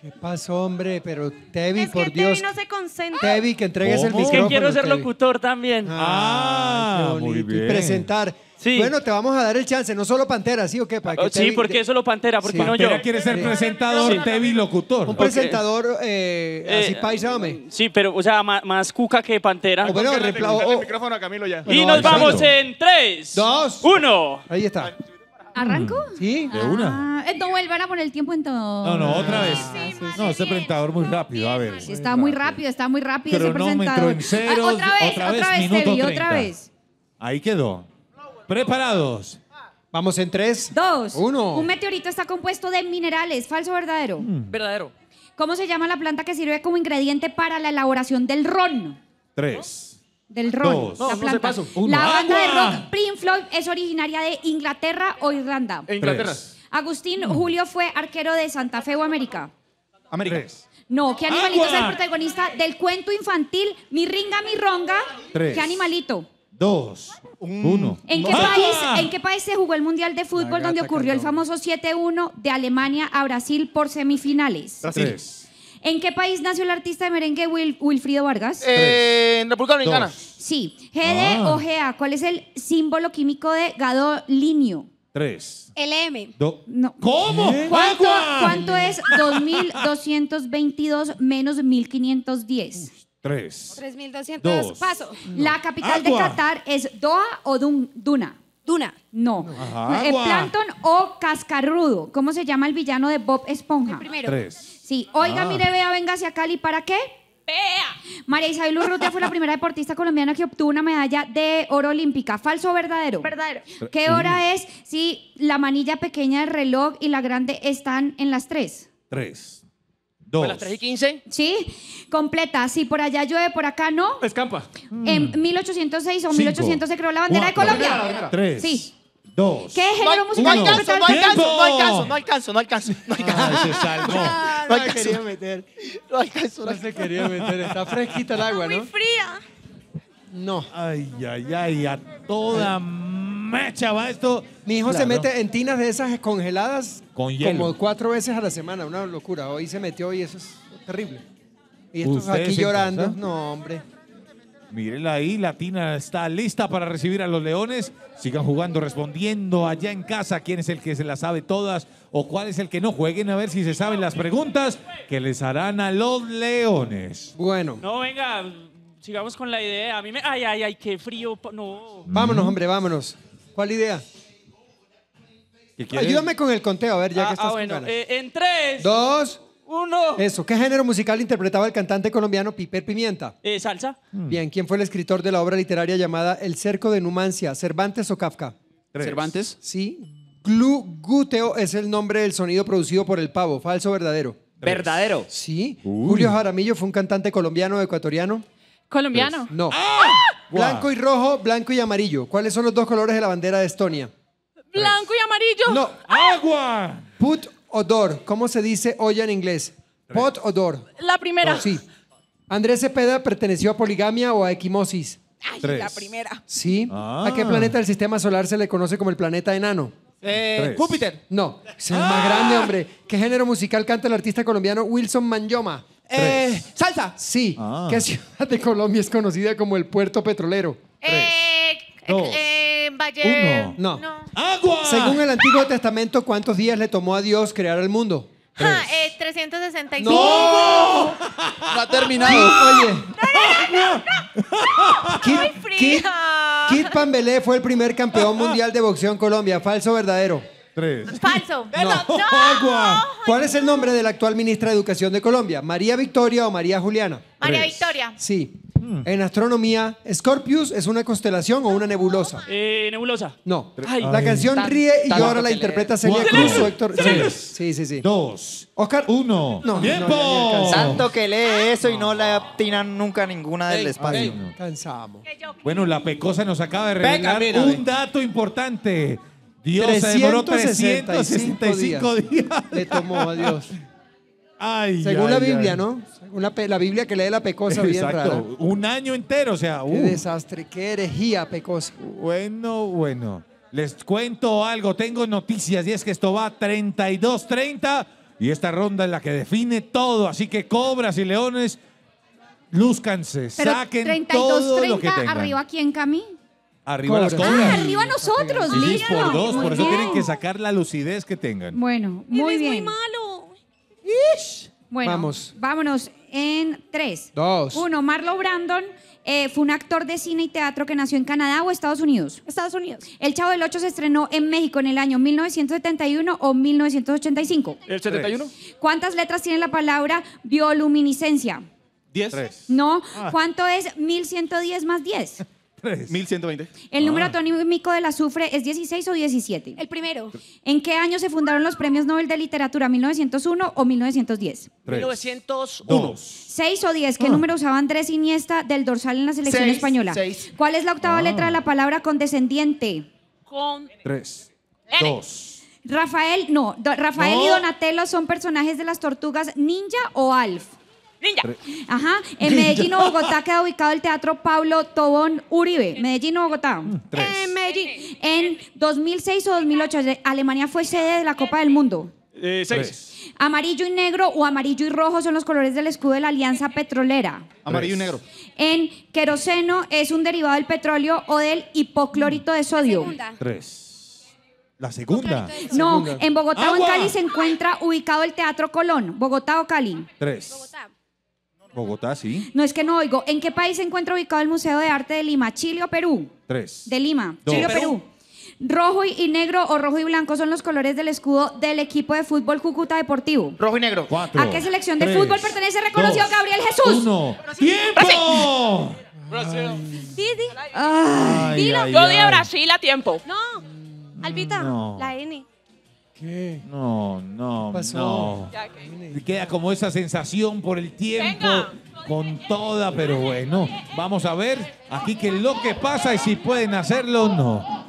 ¿Qué pasó, hombre? Pero Tevi, es no se concentra. Tevi, que entregues el micrófono. que quiero ser locutor también. Ah, ah muy bien. Y presentar. Bueno, te vamos a dar el chance, no solo Pantera, ¿sí o qué? Oh, sí, porque te... solo Pantera, porque no yo. quiere ser presentador, sí. locutor. Un presentador eh, así eh, paisa, Sí, pero, o sea, más, cuca que Pantera. Y nos vamos en 3, 2, 1. Ahí está. ¿Arranco? Mm. Sí, ah, de una. Ah, no vuelvan a poner el tiempo en todo. No, no, otra vez. no, ese presentador muy rápido, a ver. Sí, está muy rápido, está muy rápido ese presentador. en ah, cero. otra vez, otra vez, Tevi, otra vez. Ahí quedó. ¿Preparados? Vamos en tres. Dos. Uno. Un meteorito está compuesto de minerales. ¿Falso o verdadero? Mm. Verdadero. ¿Cómo se llama la planta que sirve como ingrediente para la elaboración del ron? Tres. Del ron. la planta. La banda de ron, es originaria de Inglaterra o Irlanda. Inglaterra. Agustín Julio fue arquero de Santa Fe o América. América. No, ¿qué animalito es el protagonista del cuento infantil Mi Ringa, Mi Ronga? Tres. ¿Qué animalito? dos, uno. ¿En qué, país, ah. ¿En qué país se jugó el Mundial de Fútbol donde ocurrió el famoso 7-1 de Alemania a Brasil por semifinales? Tres. ¿En qué país nació el artista de merengue Wilfrido Vargas? Eh, en República Dominicana. Sí. GD ah. o GA, ¿cuál es el símbolo químico de gadolinio? tres, LM. M No. ¿Cómo? ¿Eh? ¿Cuánto, ¿Cuánto es 2222 menos 1510? Tres. 3.200 Dos. paso. La capital de Qatar es Doha o Duna. Duna. No. Ajá, eh, o Cascarrudo. ¿Cómo se llama el villano de Bob Esponja? Primero. Tres. Sí. Oiga, ah. mire, vea, venga hacia Cali. ¿Para qué? Vea. María Isabel Urrutia fue la primera deportista colombiana que obtuvo una medalla de oro olímpica. ¿Falso o verdadero? Verdadero. ¿Qué hora es si la manilla pequeña del reloj y la grande están en las tres? Tres. Dos. ¿A las 3 y 15? Sí, completa. Si por allá llueve, por acá no. Escampa. En 1806 o 1800 se creó la bandera de Colombia. Tres. Sí. Dos. ¿Qué género musical? No alcanzo, no alcanzo, no alcanzo, no alcanzo, no alcanzo. Ah, se salvó. no, ah, no alcanzo. quería meter. No alcanzo. No se quería meter. Está fresquita el agua, ¿no? Muy fría. No. Ay, ay, ay, a toda madre mecha, va esto. Mi hijo se mete en tinas de esas congeladas como cuatro veces a la semana, una locura. Hoy se metió y eso es terrible. Y estos aquí llorando. No, hombre. Mírenla ahí, la tina está lista para recibir a los leones. Sigan jugando, respondiendo allá en casa quién es el que se las sabe todas o cuál es el que no. Jueguen a ver si se saben las preguntas que les harán a los leones. Bueno. No, venga, sigamos con la idea. A mí me. Ay, ay, ay, qué frío. No. Vámonos, hombre, vámonos. ¿Cuál idea? Ayúdame con el conteo, a ver, ya ah, que estás ah, bueno, eh, en tres. Dos. Uno. Eso. ¿Qué género musical interpretaba el cantante colombiano Piper Pimienta? Eh, salsa. Mm. Bien, ¿quién fue el escritor de la obra literaria llamada El cerco de Numancia? ¿Cervantes o Kafka? ¿Cervantes? Sí. Gluguteo es el nombre del sonido producido por el pavo. ¿Falso o verdadero? ¿Verdadero? Sí. Julio Jaramillo fue un cantante colombiano o ecuatoriano. Colombiano. No. ¡Ah! Blanco y rojo, blanco y amarillo. ¿Cuáles son los dos colores de la bandera de Estonia? Blanco y amarillo. No. ¡Agua! Put odor. ¿Cómo se dice olla en inglés? Pot odor. La primera. sí. Andrés Cepeda perteneció a poligamia o a equimosis. Ay, la primera. Sí. ¿A qué ah. planeta del sistema solar se le conoce como el planeta enano? Eh, Júpiter. No, es el más ah. grande, hombre. ¿Qué género musical canta el artista colombiano Wilson Manyoma? Eh, salsa. Sí. Ah. ¿Qué ciudad de Colombia es conocida como el puerto petrolero? Eh, eh, eh Valle. No. ¡Agua! Según el Antiguo Testamento, ¿cuántos días le tomó a Dios crear el mundo? 365. Eh, ¡No! ha terminado. Oye. Kid- Pambelé fue el primer campeón mundial de boxeo en Colombia. ¿Falso o verdadero? Tres. Falso. ¿Cuál es el nombre de la actual ministra de Educación de Colombia? ¿María Victoria o María Juliana? María Victoria. Sí. Hmm. En astronomía, Scorpius es una constelación o una nebulosa. Eh, nebulosa. No. la canción Ríe y yo llora la interpreta Celia Cruz Héctor. Sí, sí, sí. Dos. Oscar. Uno. No, ¡Tiempo! Tanto que lee ah. eso y no le atinan nunca ninguna del espacio. Cansamos. Bueno, la pecosa nos acaba de revelar un dato importante. Dios, se demoró 365 días, Le tomó a Dios. Según la Biblia, ¿no? Según la, Biblia que lee la pecosa bien rara. Un año entero, o sea. Qué uh. desastre, qué herejía pecosa. Bueno, bueno. Les cuento algo, tengo noticias y es que esto va 32-30 y esta ronda es la que define todo. Así que cobras y leones, lúzcanse, saquen 32, todo 30, lo que arriba Cami? Arriba las ah, arriba nosotros, Sí, por dos, por eso tienen que sacar la lucidez que tengan. Bueno, muy Eres bien. muy malo. Ish. Bueno, Vamos. vámonos en tres. Dos. Uno, Marlo Brandon eh, fue un actor de cine y teatro que nació en Canadá o Estados Unidos. Estados Unidos. El Chavo del Ocho se estrenó en México en el año 1971 o 1985. ¿El 71? ¿Cuántas letras tiene la palabra bioluminiscencia? ¿Diez? No. Ah. ¿Cuánto es 1110 más 10? 1120. ¿El número ah. atómico del azufre es 16 o 17? El primero. ¿En qué año se fundaron los premios Nobel de Literatura? ¿1901 o 1910? 1901. 6 o 10. ¿Qué ah. número usaba Andrés Iniesta del dorsal en la selección española? 6. ¿Cuál es la octava ah. letra de la palabra condescendiente? Con. 3. 2. Rafael, no, Rafael y Donatello son personajes de las tortugas ninja o Alf. Ninja. Ajá. En Medellín o Bogotá queda ubicado el Teatro Pablo Tobón Uribe. Eh, Medellín o Bogotá. Mm, en Medellín. En 2006 o 2008, Alemania fue sede de la Copa del Mundo. Eh, seis. Amarillo y negro o amarillo y rojo son los colores del escudo de la Alianza Petrolera. Amarillo y negro. En queroseno es un derivado del petróleo o del hipoclorito de sodio. Segunda. Tres. La segunda. No, en Bogotá o en Cali se encuentra ubicado el Teatro Colón. Bogotá o Cali. Tres. Bogotá. Bogotá, sí. No es que no oigo. ¿En qué país se encuentra ubicado el Museo de Arte de Lima? ¿Chile o Perú? Tres. De Lima. Chile o Perú. Rojo y negro o rojo y blanco son los colores del escudo del equipo de fútbol Cúcuta Deportivo. Rojo y negro. ¿A qué selección de fútbol pertenece reconocido Gabriel Jesús? Uno. Brasil. ¡Tiempo! Brasil. Dilo. Yo di Brasil a tiempo. No. Alvita. la N. No, no, no. Queda como esa sensación por el tiempo, con toda, pero bueno, vamos a ver aquí que lo que pasa y si pueden hacerlo o no.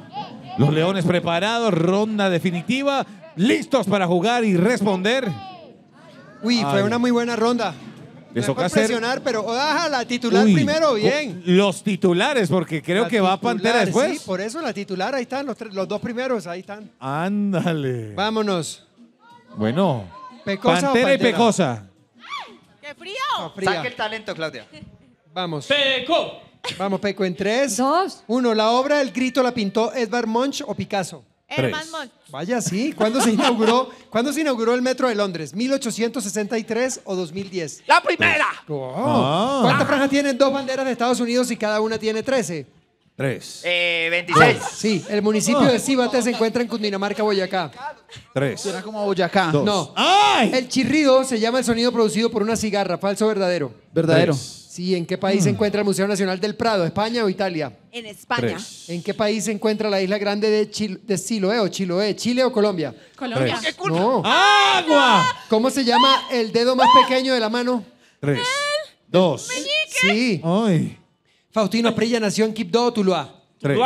Los leones preparados, ronda definitiva, listos para jugar y responder. Uy, fue una muy buena ronda. Le toca hacer. presionar, pero ah, la titular primero, bien. Los titulares, porque creo que va Pantera después. Sí, por eso la titular, ahí están, los, dos primeros, ahí están. Ándale. Vámonos. Bueno. Pecosa Pantera, y Pecosa. ¡Qué frío! Saca el talento, Claudia. Vamos. ¡Peco! Vamos, Peco, en tres. Dos. Uno, la obra El Grito la pintó Edvard Munch o Picasso. Herman Vaya, sí. ¿Cuándo se, inauguró, ¿Cuándo se inauguró el metro de Londres? ¿1863 o 2010? ¡La primera! Ah. ¿Cuántas franjas tienen dos banderas de Estados Unidos y cada una tiene 13? Tres. Eh, 26. Sí, el municipio de Cibate se encuentra en Cundinamarca, Boyacá. Tres. Será como Boyacá. No. El chirrido se llama el sonido producido por una cigarra, falso o verdadero. Verdadero. ¿en qué país se mm. encuentra el Museo Nacional del Prado? ¿España o Italia? En España. ¿En qué país se encuentra la isla grande de, o Chiloé? ¿Chile o Colombia? Colombia. ¡Agua! ¿Cómo se llama el dedo más pequeño de la mano? Tres. Dos. Sí. Ay. Faustino Prilla nació en Quibdó, Tuluá. Tres.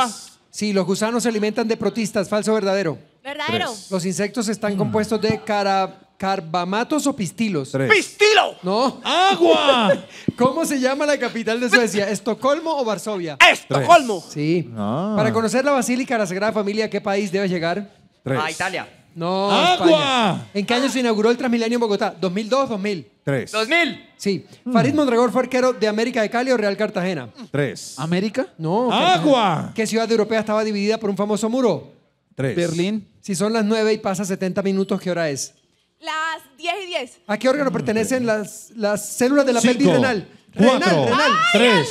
Sí, los gusanos se alimentan de protistas. ¿Falso o verdadero? Verdadero. Los insectos están mm. compuestos de cara... ¿Carbamatos o pistilos? ¡Pistilo! No. ¡Agua! ¿Cómo se llama la capital de Suecia? ¿Estocolmo o Varsovia? ¡Estocolmo! Sí. Ah. Para conocer la Basílica de la Sagrada Familia, qué país debe llegar? Tres. A Italia. No, ¡Agua! ¿En qué año se inauguró el Transmilenio en Bogotá? ¿2002, 2003 2003. ¿2000? Sí. ¿Farid mm. Mondragón fue arquero de América de Cali o Real Cartagena? ¡Tres! ¿América? No. ¡Agua! ¿Qué ciudad europea estaba dividida por un famoso muro? ¡Tres! ¿Berlín? Si son las nueve y pasa 70 minutos, ¿qué hora es? Las 10 y 10. ¿A qué órgano mm, pertenecen las, las células de la pérdida renal? Renal, cuatro, renal. tres,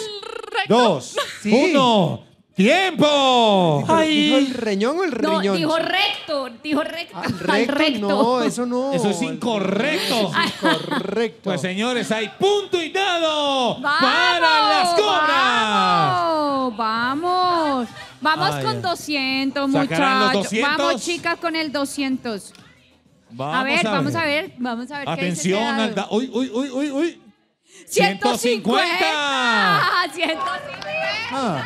dos, uno. ¡Tiempo! ¿Dijo el riñón o el No, dijo recto, dijo recto. al recto, No, eso no. Eso es incorrecto. Eso incorrecto. Pues señores, hay punto y dado para las cobras. ¡Vamos! ¡Vamos! Vamos con 200, muchachos. Vamos, chicas, con el 200 a ver, vamos a ver, vamos a ver. Atención, qué uy, uy, uy, uy, 150. 150.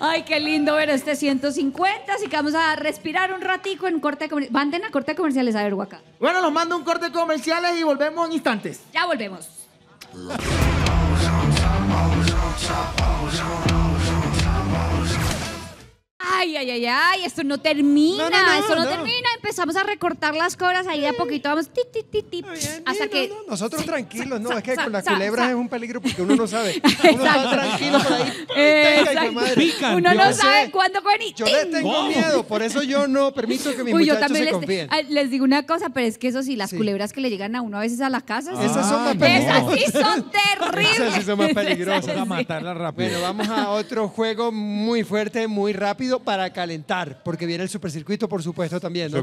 Ay, qué lindo ver este 150. Así que vamos a respirar un ratico en corte comercial. Manden a corte comerciales a ver, Guacá. Bueno, los mando un corte comerciales y volvemos en instantes. Ya volvemos. Ay, ay, ay, ay, esto no termina, esto no, termina, empezamos a recortar las cobras ahí de a poquito, vamos ti, ti, ti, ti, hasta que... nosotros tranquilos, no, es que con las culebras es un peligro porque uno no sabe. Uno va tranquilo por ahí. Uno no sabe cuándo comen y Yo les tengo miedo, por eso yo no permito que mis yo también se les, confíen. Ah, les digo una cosa, pero es que eso sí, las culebras que le llegan a uno a veces a la casa. sí. Ah, esas son más Esas sí son Esas sí son más peligrosas. matar matarlas rápido. Bueno, vamos a otro juego muy fuerte, muy rápido para calentar, porque viene el supercircuito, por supuesto, también. ¿no,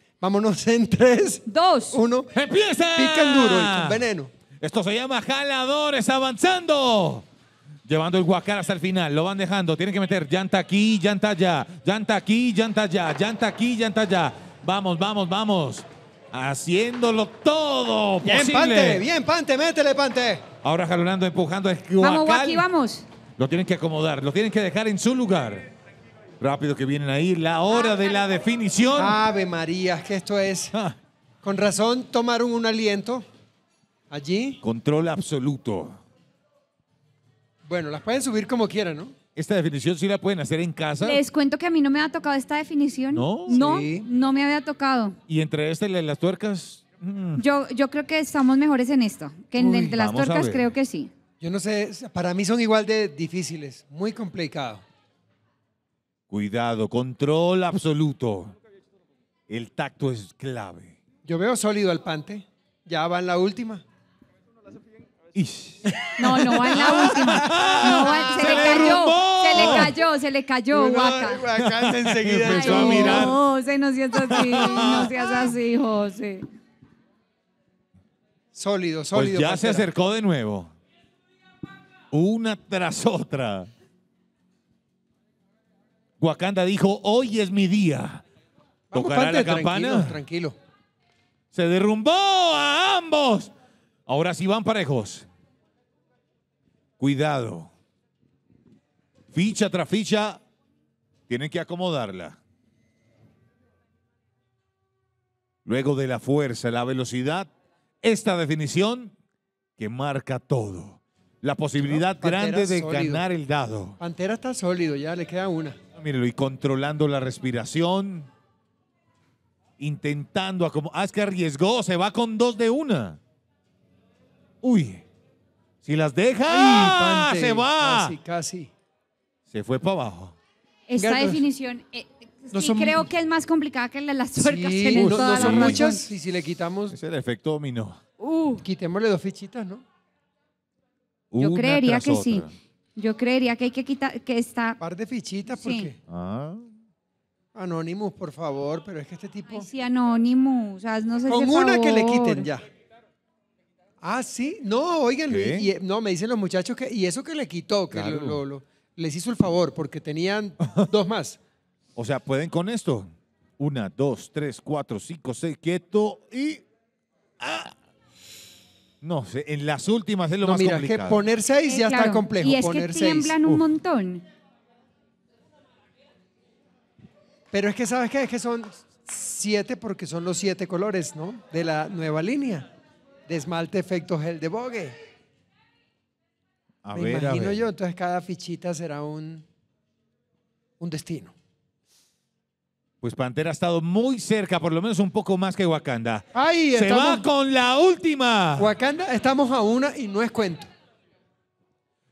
Vámonos en tres, Dos. uno… ¡Empieza! el duro el veneno. Esto se llama jaladores avanzando. Llevando el guacar hasta el final, lo van dejando. Tienen que meter llanta aquí, llanta allá, llanta aquí, llanta allá, llanta aquí, llanta allá. Vamos, vamos, vamos. Haciéndolo todo Bien, Pante, bien, Pante, métele, Pante. Ahora jalonando, empujando guacal. Vamos, Guaki, vamos. Lo tienen que acomodar, lo tienen que dejar en su lugar. Rápido que vienen ahí. La hora de la definición. Ave María, que esto es. Ah. Con razón tomaron un aliento allí. Control absoluto. Bueno, las pueden subir como quieran, ¿no? Esta definición sí la pueden hacer en casa. Les cuento que a mí no me ha tocado esta definición. ¿No? No, no me había tocado. Y entre este y las tuercas. Mm. Yo, yo creo que estamos mejores en esto, que en las tuercas creo que sí. Yo no sé, para mí son igual de difíciles, muy complicado. Cuidado, control absoluto. El tacto es clave. Yo veo sólido al pante. Ya va en la última. No, no va en la última. se, le cayó, se le cayó, se le cayó, Guaca. enseguida empezó a mirar. No, no seas así, no seas así, José. Sólido, pues sólido. ya se acercó de nuevo. Una tras otra. Wakanda dijo, hoy es mi día. la campana? Tranquilo, Se derrumbó a ambos. Ahora sí van parejos. Cuidado. Ficha tras ficha, tienen que acomodarla. Luego de la fuerza, la velocidad, esta definición que marca todo. La posibilidad grande de ganar el dado. Pantera está sólido, ya le queda una. Mírelo, y controlando la respiración, intentando, como, ah, es que arriesgó, se va con dos de una. Uy, si las deja, se va. Casi, casi. Se fue para abajo. Esta definición, eh, creo que es más complicada que la las tuercas. Sí, no, son muchas. Y si le quitamos... Ese el efecto dominó. Uh. Quitémosle dos fichitas, ¿no? Yo creería que sí. Yo creería que hay que quitar, que está... Par de fichitas, porque... Sí. Ah. por favor, pero es que este tipo... Ay, sí, Anonymous, Con una que le quiten ya. Ah, sí. No, oigan, no, me dicen los muchachos que. Y eso que le quitó, que les hizo el favor, porque tenían dos más. O sea, pueden con esto. Una, dos, tres, cuatro, cinco, seis, quieto y. Ah. No, en las últimas es lo más mira, complicado. que poner seis ya eh, está complejo. Y es que tiemblan un montón. Pero es que, ¿sabes qué? Es que son siete porque son los siete colores, ¿no? De la nueva línea. De esmalte efecto gel de Bogue. Me imagino yo. Entonces cada fichita será un, un destino. Pues Pantera ha estado muy cerca, por lo menos un poco más que Wakanda. Se va con la última. Wakanda, estamos a una y no es cuento.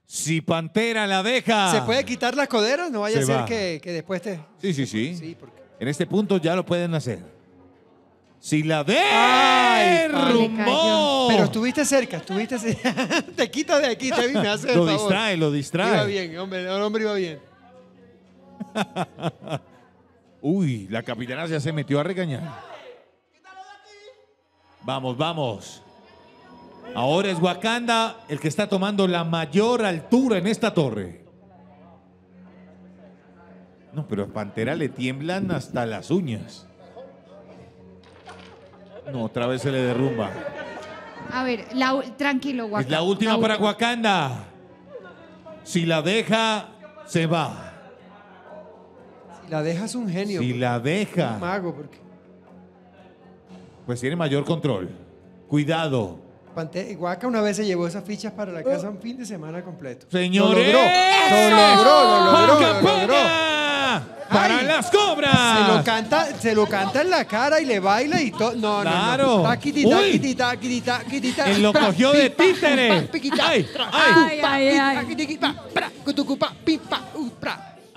Si Pantera la deja. ¿Se puede quitar las coderas? No vaya a ser que, después te. Sí, sí, sí. En este punto ya lo pueden hacer. Si la Ay, ¡Rumbo! Pero estuviste cerca, estuviste cerca. te quitas de aquí, te me hace el Lo distrae, lo distrae. Iba bien, hombre, el hombre iba bien. Uy, la capitana ya se metió a regañar. Vamos, vamos. Ahora es Wakanda el que está tomando la mayor altura en esta torre. No, pero a Pantera le tiemblan hasta las uñas. No, otra vez se le derrumba. A ver, tranquilo, Wakanda. Es la última para Wakanda. Si la deja, se va. La deja es un genio. y la deja. Un mago, porque. Pues tiene mayor control. Cuidado. Guaca una vez se llevó esas fichas para la casa un fin de semana completo. Señores, lo logró, lo logró, logró. Para las cobras. Se lo canta, se lo canta en la cara y le baila y todo. No, claro. no, quitita quitita quitita taquiti, lo cogió de títere. Ay, ay, ay.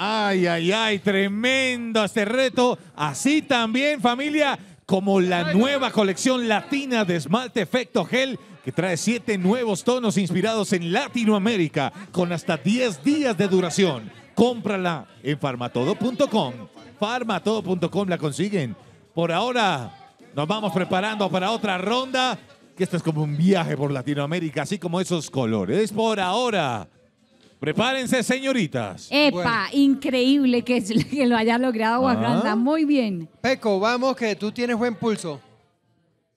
Ay, ay, ay, tremendo este reto. Así también, familia, como la nueva colección latina de esmalte efecto gel que trae siete nuevos tonos inspirados en Latinoamérica con hasta 10 días de duración. Cómprala en farmatodo.com. Farmatodo.com la consiguen. Por ahora nos vamos preparando para otra ronda, que esto es como un viaje por Latinoamérica, así como esos colores. Por ahora. Prepárense, señoritas. Epa, increíble que, lo haya logrado ah. Wakanda. Muy bien. Peco, vamos, que tú tienes buen pulso.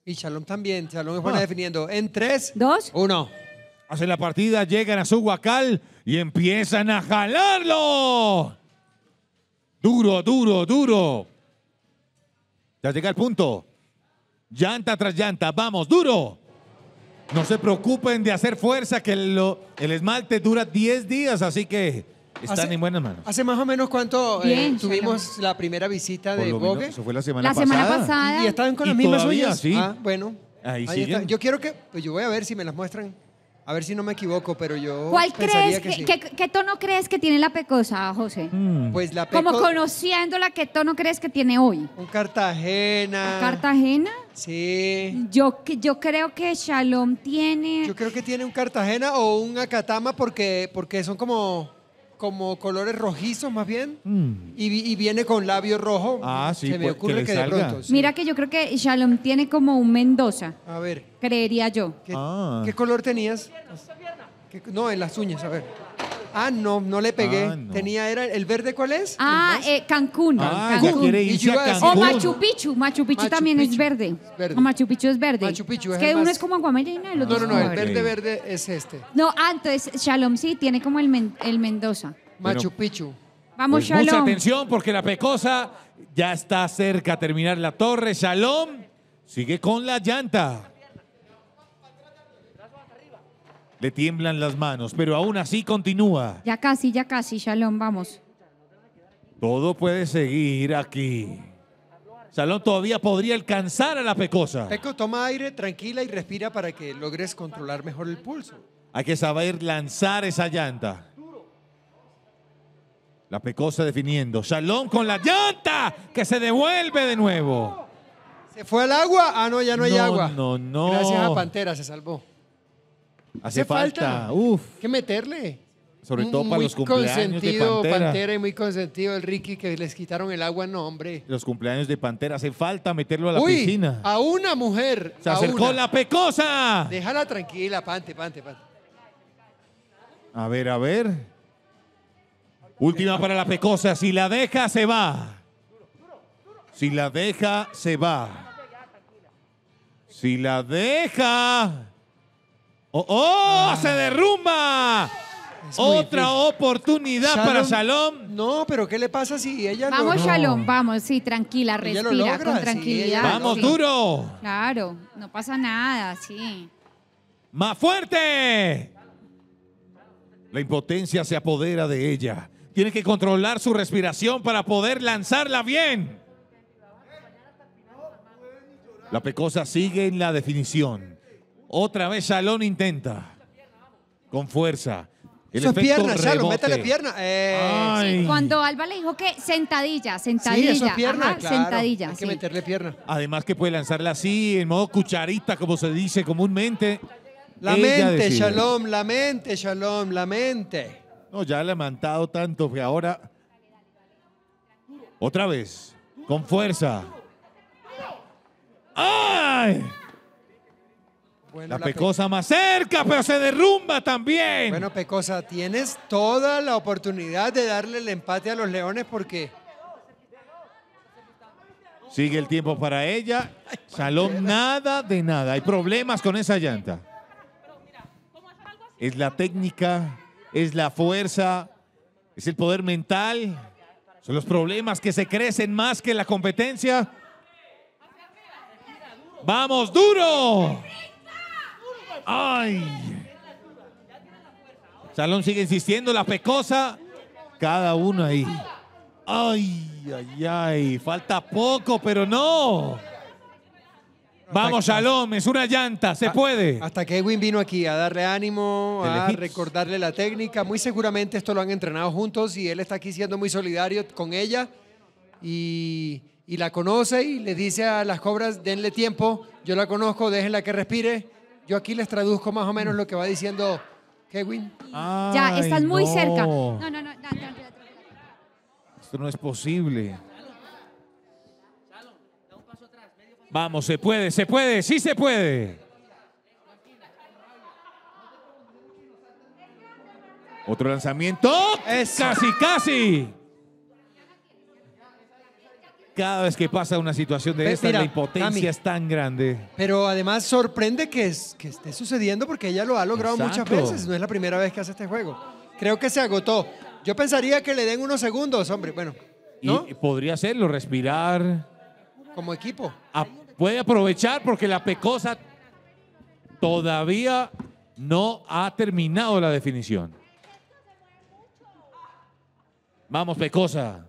Y Shalom también. Shalom es ah. definiendo. En tres, dos, uno. Hacen la partida, llegan a su guacal y empiezan a jalarlo. Duro, duro, duro. Ya llega el punto. Llanta tras llanta. Vamos, duro. No se preocupen de hacer fuerza, que el esmalte dura 10 días, así que están en buenas manos. ¿Hace más o menos cuánto eh, tuvimos la primera visita de Vogue? Eso fue la semana pasada. La semana pasada. ¿Y, estaban con las mismas Sí. Ah, bueno. Ahí, ahí Yo quiero que, pues yo voy a ver si me las muestran. A ver si no me equivoco, pero yo. ¿Cuál crees? Que, ¿qué, tono crees que tiene la pecosa, José? Mm. Pues la pecosa. Como conociéndola, ¿qué tono crees que tiene hoy? Un Cartagena. ¿Un ¿Cartagena? Sí. Yo, yo creo que Shalom tiene. Yo creo que tiene un Cartagena o un Acatama porque, porque son como como colores rojizos más bien mm. y, viene con labio rojo. Ah, sí, se me pues, ocurre que, de pronto. Mira que yo creo que Shalom tiene como un Mendoza. A ver. Creería yo. ¿Qué, ah. color tenías? no, en las uñas, a ver. Ah, no, no le pegué. Ah, Tenía, era, ¿el verde cuál es? Ah, eh, Cancún. Ah, O Machu Picchu. Machu Picchu también Es, verde. O Machu Picchu es verde. Machu Picchu es, que uno es como y el otro No, no, no, el verde verde es este. No, ah, entonces Shalom sí tiene como el, Mendoza. Machu Picchu. Vamos, pues Shalom. Mucha atención porque la pecosa ya está cerca de terminar la torre. Shalom sigue con la llanta. Le tiemblan las manos, pero aún así continúa. Ya casi, ya casi, Shalom, vamos. Todo puede seguir aquí. Shalom todavía podría alcanzar a la pecosa. Peco, toma aire, tranquila y respira para que logres controlar mejor el pulso. Hay que saber lanzar esa llanta. La pecosa definiendo. Shalom con la llanta que se devuelve de nuevo. ¿Se fue al agua? Ah, no, ya no hay agua. No, no. Gracias a Pantera se salvó. Hace falta, uf. ¿Qué meterle. Sobre todo para los cumpleaños de consentido, Pantera. y muy consentido el Ricky que les quitaron el agua, no, hombre. Los cumpleaños de Pantera, hace falta meterlo a la Uy, piscina. a una mujer. Se acercó la pecosa. Déjala tranquila, Pante, Pante, Pante. A ver, a ver. Última para la pecosa. Si la deja, se va. Si la deja, se va. Si la deja. ¡Oh! oh ah. ¡Se derrumba! Otra oportunidad para Shalom. No, pero ¿qué le pasa si ella no? Vamos, Shalom, vamos, sí, tranquila, respira con tranquilidad. vamos, duro. Claro, no pasa nada, sí. ¡Más fuerte! La impotencia se apodera de ella. Tiene que controlar su respiración para poder lanzarla bien. La pecosa sigue en la definición. Otra vez Shalom intenta. Con fuerza. El Eso es pierna, eh, Shalom, pierna. Cuando Alba le dijo que sentadilla, sentadilla. sentadilla. Hay que meterle pierna. Además que puede lanzarla así, en modo cucharita, como se dice comúnmente. La mente, Shalom, la mente, Shalom, la mente. No, ya le ha mantado tanto que ahora... Otra vez, con fuerza. ¡Ay! la, pecosa más cerca, pero se derrumba también. Bueno, Pecosa, tienes toda la oportunidad de darle el empate a los Leones porque... Sigue el tiempo para ella. Salón nada de nada. Hay problemas con esa llanta. Es la técnica, es la fuerza, es el poder mental. Son los problemas que se crecen más que la competencia. ¡Vamos, duro! Ay. Salón sigue insistiendo, la pecosa. Cada uno ahí. Ay, ay, ay. Falta poco, pero no. Vamos, Salón, es una llanta, se ah, puede. Hasta que Edwin vino aquí a darle ánimo, a recordarle la técnica. Muy seguramente esto lo han entrenado juntos y él está aquí siendo muy solidario con ella. Y, y la conoce y le dice a las cobras, denle tiempo, yo la conozco, déjenla que respire. Yo aquí les traduzco más o menos lo que va diciendo Kevin. ya, estás muy cerca. No, no, no. Esto no es posible. Vamos, se puede, se puede, sí se puede. Otro lanzamiento. Es casi, casi. Cada vez que pasa una situación de esta, la impotencia es tan grande. Pero además sorprende que, esté sucediendo porque ella lo ha logrado muchas veces. No es la primera vez que hace este juego. Creo que se agotó. Yo pensaría que le den unos segundos, hombre. Bueno. Y podría hacerlo, respirar. Como equipo. puede aprovechar porque la pecosa todavía no ha terminado la definición. Vamos, pecosa.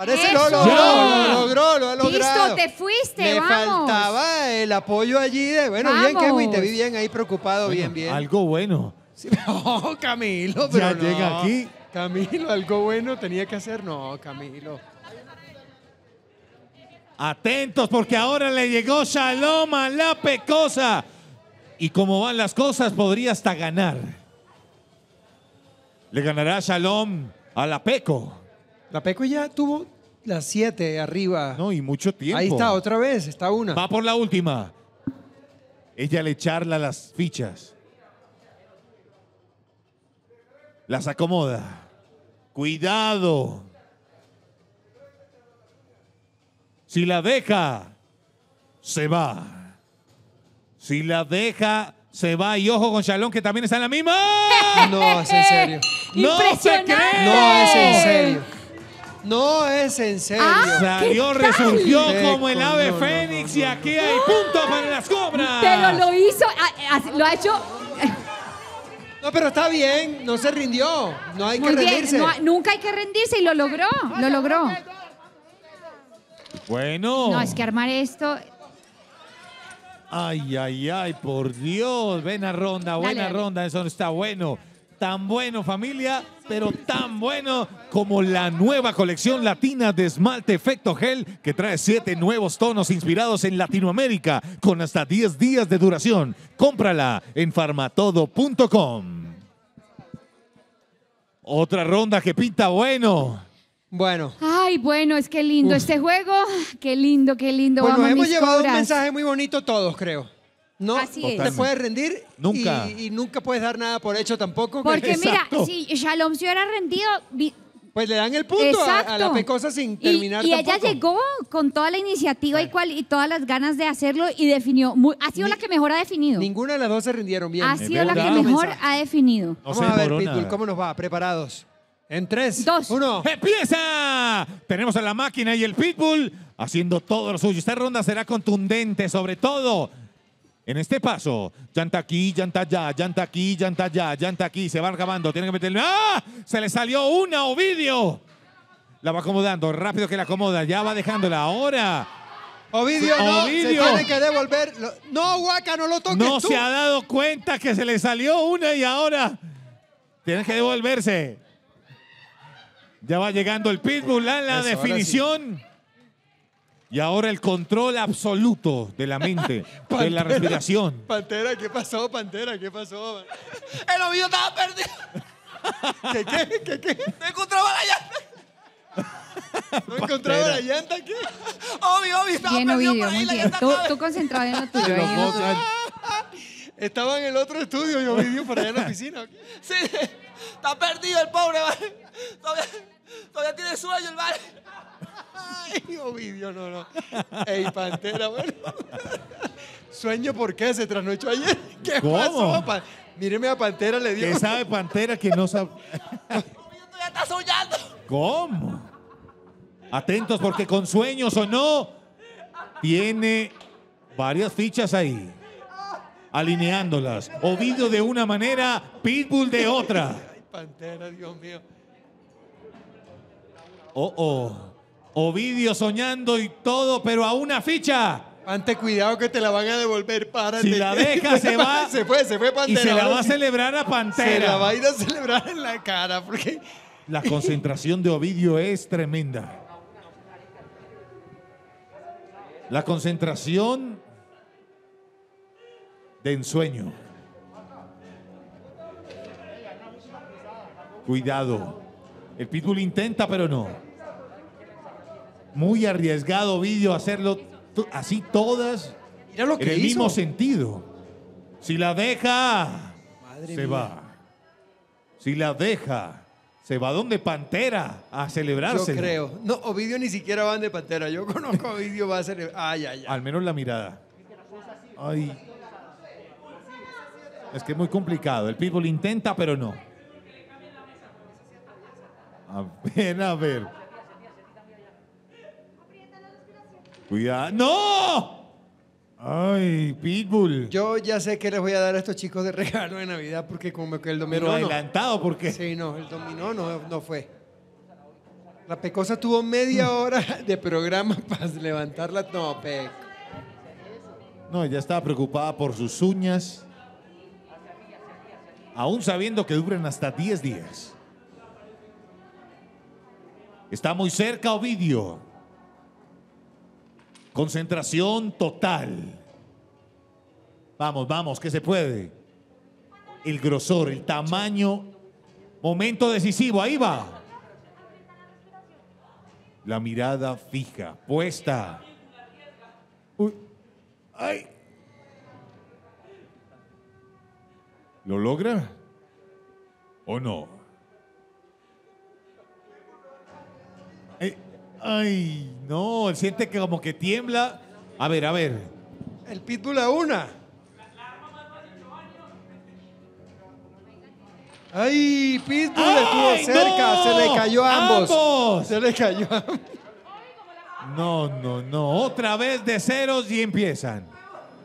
Parece lo logró, lo logró, lo logrado. Listo, te fuiste, me faltaba el apoyo allí de, bueno, bien, Kevin, te vi bien ahí preocupado, bien, bien. Algo bueno. Camilo, pero Ya llega aquí. Camilo, algo bueno tenía que hacer. No, Camilo. Atentos porque ahora le llegó a la pecosa. Y como van las cosas, podría hasta ganar. Le ganará Shalom a la peco. La Peco ya tuvo las siete arriba. No, y mucho tiempo. Ahí está, otra vez, está una. Va por la última. Ella le charla las fichas. Las acomoda. Cuidado. Si la deja, se va. Si la deja, se va. Y ojo con Shalom, que también está en la misma. No, es en serio. no se cree. No, es en serio. No es en serio. Ah, Salió, resurgió como el ave fénix y aquí hay puntos para las cobras. Pero lo hizo, lo ha hecho. No, pero está bien, no se rindió. No hay que rendirse. nunca hay que rendirse y lo logró, lo logró. Bueno. No, es que armar esto. Ay, ay, ay, por Dios. Buena ronda, buena ronda. Eso está bueno tan bueno familia, pero tan bueno como la nueva colección latina de esmalte efecto gel que trae siete nuevos tonos inspirados en Latinoamérica con hasta 10 días de duración. Cómprala en farmatodo.com. Otra ronda que pinta bueno. Bueno. Ay, bueno, es que lindo este juego. Qué lindo, qué lindo. Bueno, hemos llevado un mensaje muy bonito todos, creo. No, te puedes rendir nunca. Y, nunca puedes dar nada por hecho tampoco. Porque mira, si Shalom se hubiera rendido, Pues le dan el punto a, la pecosa sin Y- terminar. Y, ella llegó con toda la iniciativa y, y todas las ganas de hacerlo y definió. muy- ha sido la que mejor ha definido. Ninguna de las dos se rindieron bien. ha sido la que mejor ha definido. Vamos a ver, Pitbull, ¿cómo nos va? ¿Preparados? En tres, Dos. uno. ¡Empieza! Tenemos a la máquina y el pitbull haciendo todo lo suyo. Esta ronda será contundente, sobre todo en este paso, llanta aquí, llanta allá, llanta aquí, llanta allá, llanta aquí, se va acabando, tiene que meterle. ¡Ah! Se le salió una, Ovidio. La va acomodando, rápido que la acomoda, ya va dejándola. Ahora, Ovidio, no, se tiene que devolver. No, Huaca, no lo toques No se ha dado cuenta que se le salió una y ahora tiene que devolverse. Ya va llegando el Pitbull a la definición. Y ahora el control absoluto de la mente, de la respiración. Pantera, ¿qué pasó, Pantera? ¿Qué pasó? el ovillo estaba perdido. ¿Qué, qué, qué, No encontraba la llanta. ¿No encontraba la llanta qué? Obvio, obvio, estaba perdido por ahí, llanta tú, tú, concentrado en lo tuyo. ¿eh? Estaba en el otro estudio, yo viví por allá en la oficina. Sí, está perdido el pobre, ¿vale? Todavía, todavía tiene sueño el vale. Ay, Ovidio, no, no. Ey, Pantera, bueno. Sueño por qué se trasnochó ayer. ¿Qué ¿Cómo? pasó? Míreme a Pantera, le dio. ¿Qué sabe Pantera que no sabe? ya soñando. ¿Cómo? Atentos porque con sueños o no, tiene varias fichas ahí, alineándolas. Ovidio de una manera, Pitbull de otra. Ay, Pantera, Dios mío. Oh, oh. Ovidio soñando y todo, pero a una ficha. Ante cuidado que te la van a devolver, para. Si la deja, se va. se fue, se fue Pantera. Y se la va a celebrar a Pantera. Se la va a ir a celebrar en la cara, La concentración de Ovidio es tremenda. La concentración de ensueño. Cuidado. El pitbull intenta, pero no muy arriesgado, Ovidio hacerlo así todas Mira lo que en el mismo sentido. Si la deja, se va. Si la deja, se va donde Pantera a celebrarse. Yo creo. No, Ovidio ni siquiera va de Pantera. Yo conozco a Ovidio, va a celebrar. Ay, ay, ay. Al menos la mirada. Es que es muy complicado. El people intenta, pero no. A ver, a ver. Cuidado. ¡No! Ay, Pitbull. Yo ya sé que les voy a dar a estos chicos de regalo de Navidad porque como que el dominó. Pero adelantado, porque. Sí, no, el dominó no, fue. La pecosa tuvo media hora de programa para levantar No, tope. No, ya estaba preocupada por sus uñas. Aún sabiendo que duran hasta 10 días. Está muy cerca, Ovidio. Concentración total. Vamos, vamos, que se puede. El grosor, el tamaño. Momento decisivo, ahí va. La mirada fija, puesta. Ay. ¿Lo logra? ¿O no? Ay, no, él siente que como que tiembla. A ver, a ver. El pitbull a una. Ay, pitbull estuvo cerca, se le cayó a ambos. Se le cayó a ambos. No, no, no. Otra vez de ceros y empiezan.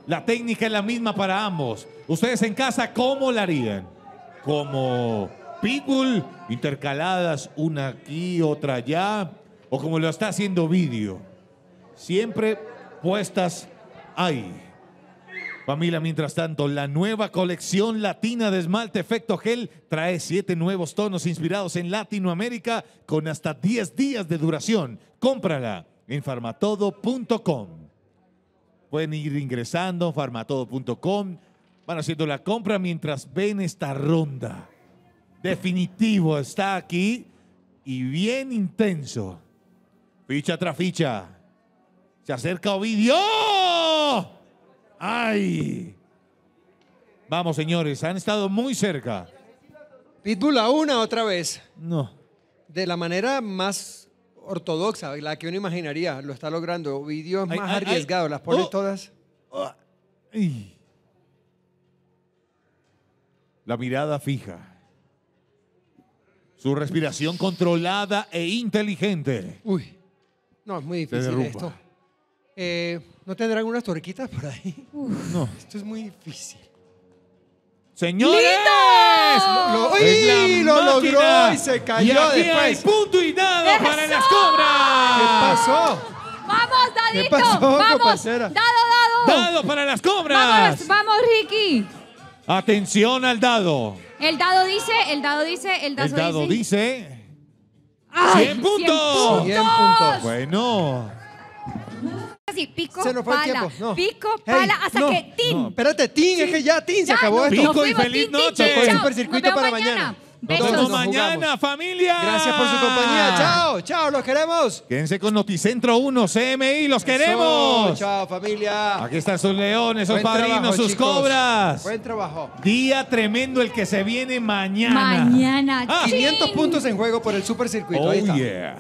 La técnica es la misma para ambos. Ustedes en casa, ¿cómo la harían? Como pitbull, intercaladas una aquí, otra allá o como lo está haciendo vídeo. Siempre puestas ahí. Familia, mientras tanto, la nueva colección latina de esmalte efecto gel trae siete nuevos tonos inspirados en Latinoamérica con hasta 10 días de duración. Cómprala en farmatodo.com. Pueden ir ingresando farmatodo.com, van haciendo la compra mientras ven esta ronda. Definitivo, está aquí y bien intenso. Ficha tras ficha. Se acerca Ovidio. ¡Ay! Vamos, señores, han estado muy cerca. Pitbull a una otra vez. No. De la manera más ortodoxa, la que uno imaginaría, lo está logrando. Ovidio es más arriesgado, las pone oh. todas. La mirada fija. Su respiración controlada e inteligente. Uy. No, es muy difícil esto. Eh, ¿No tendrán unas torquitas por ahí? no. Esto es muy difícil. ¡Señores! Lo, Lo logró y se cayó después. punto y nada para las cobras. ¿Qué pasó? ¡Vamos, dadito! ¡Vamos! dado! ¡Dado para las cobras! ¡Vamos, vamos, Ricky! Atención al dado. El dado dice, el dado dice, el dado, el dado dice ¡Ay! ¡Cien puntos! ¡Cien puntos! Bueno. Así, pico, se nos fue pala, el tiempo. No. pico, Hey, pala, hasta no, que tin. no, Espérate, Tin, es que ya Tin se acabó esto. Pico y feliz noche. Tocó el supercircuito para mañana. Nos vemos mañana, familia. Gracias por su compañía. Chao, chao, los queremos. Quédense con Noticentro 1, CMI, los queremos. chao, familia. Aquí están sus leones, sus padrinos, sus cobras. Buen trabajo. Día tremendo el que se viene mañana. Mañana, ah. chao. 500 puntos en juego por el supercircuito. Oh, yeah.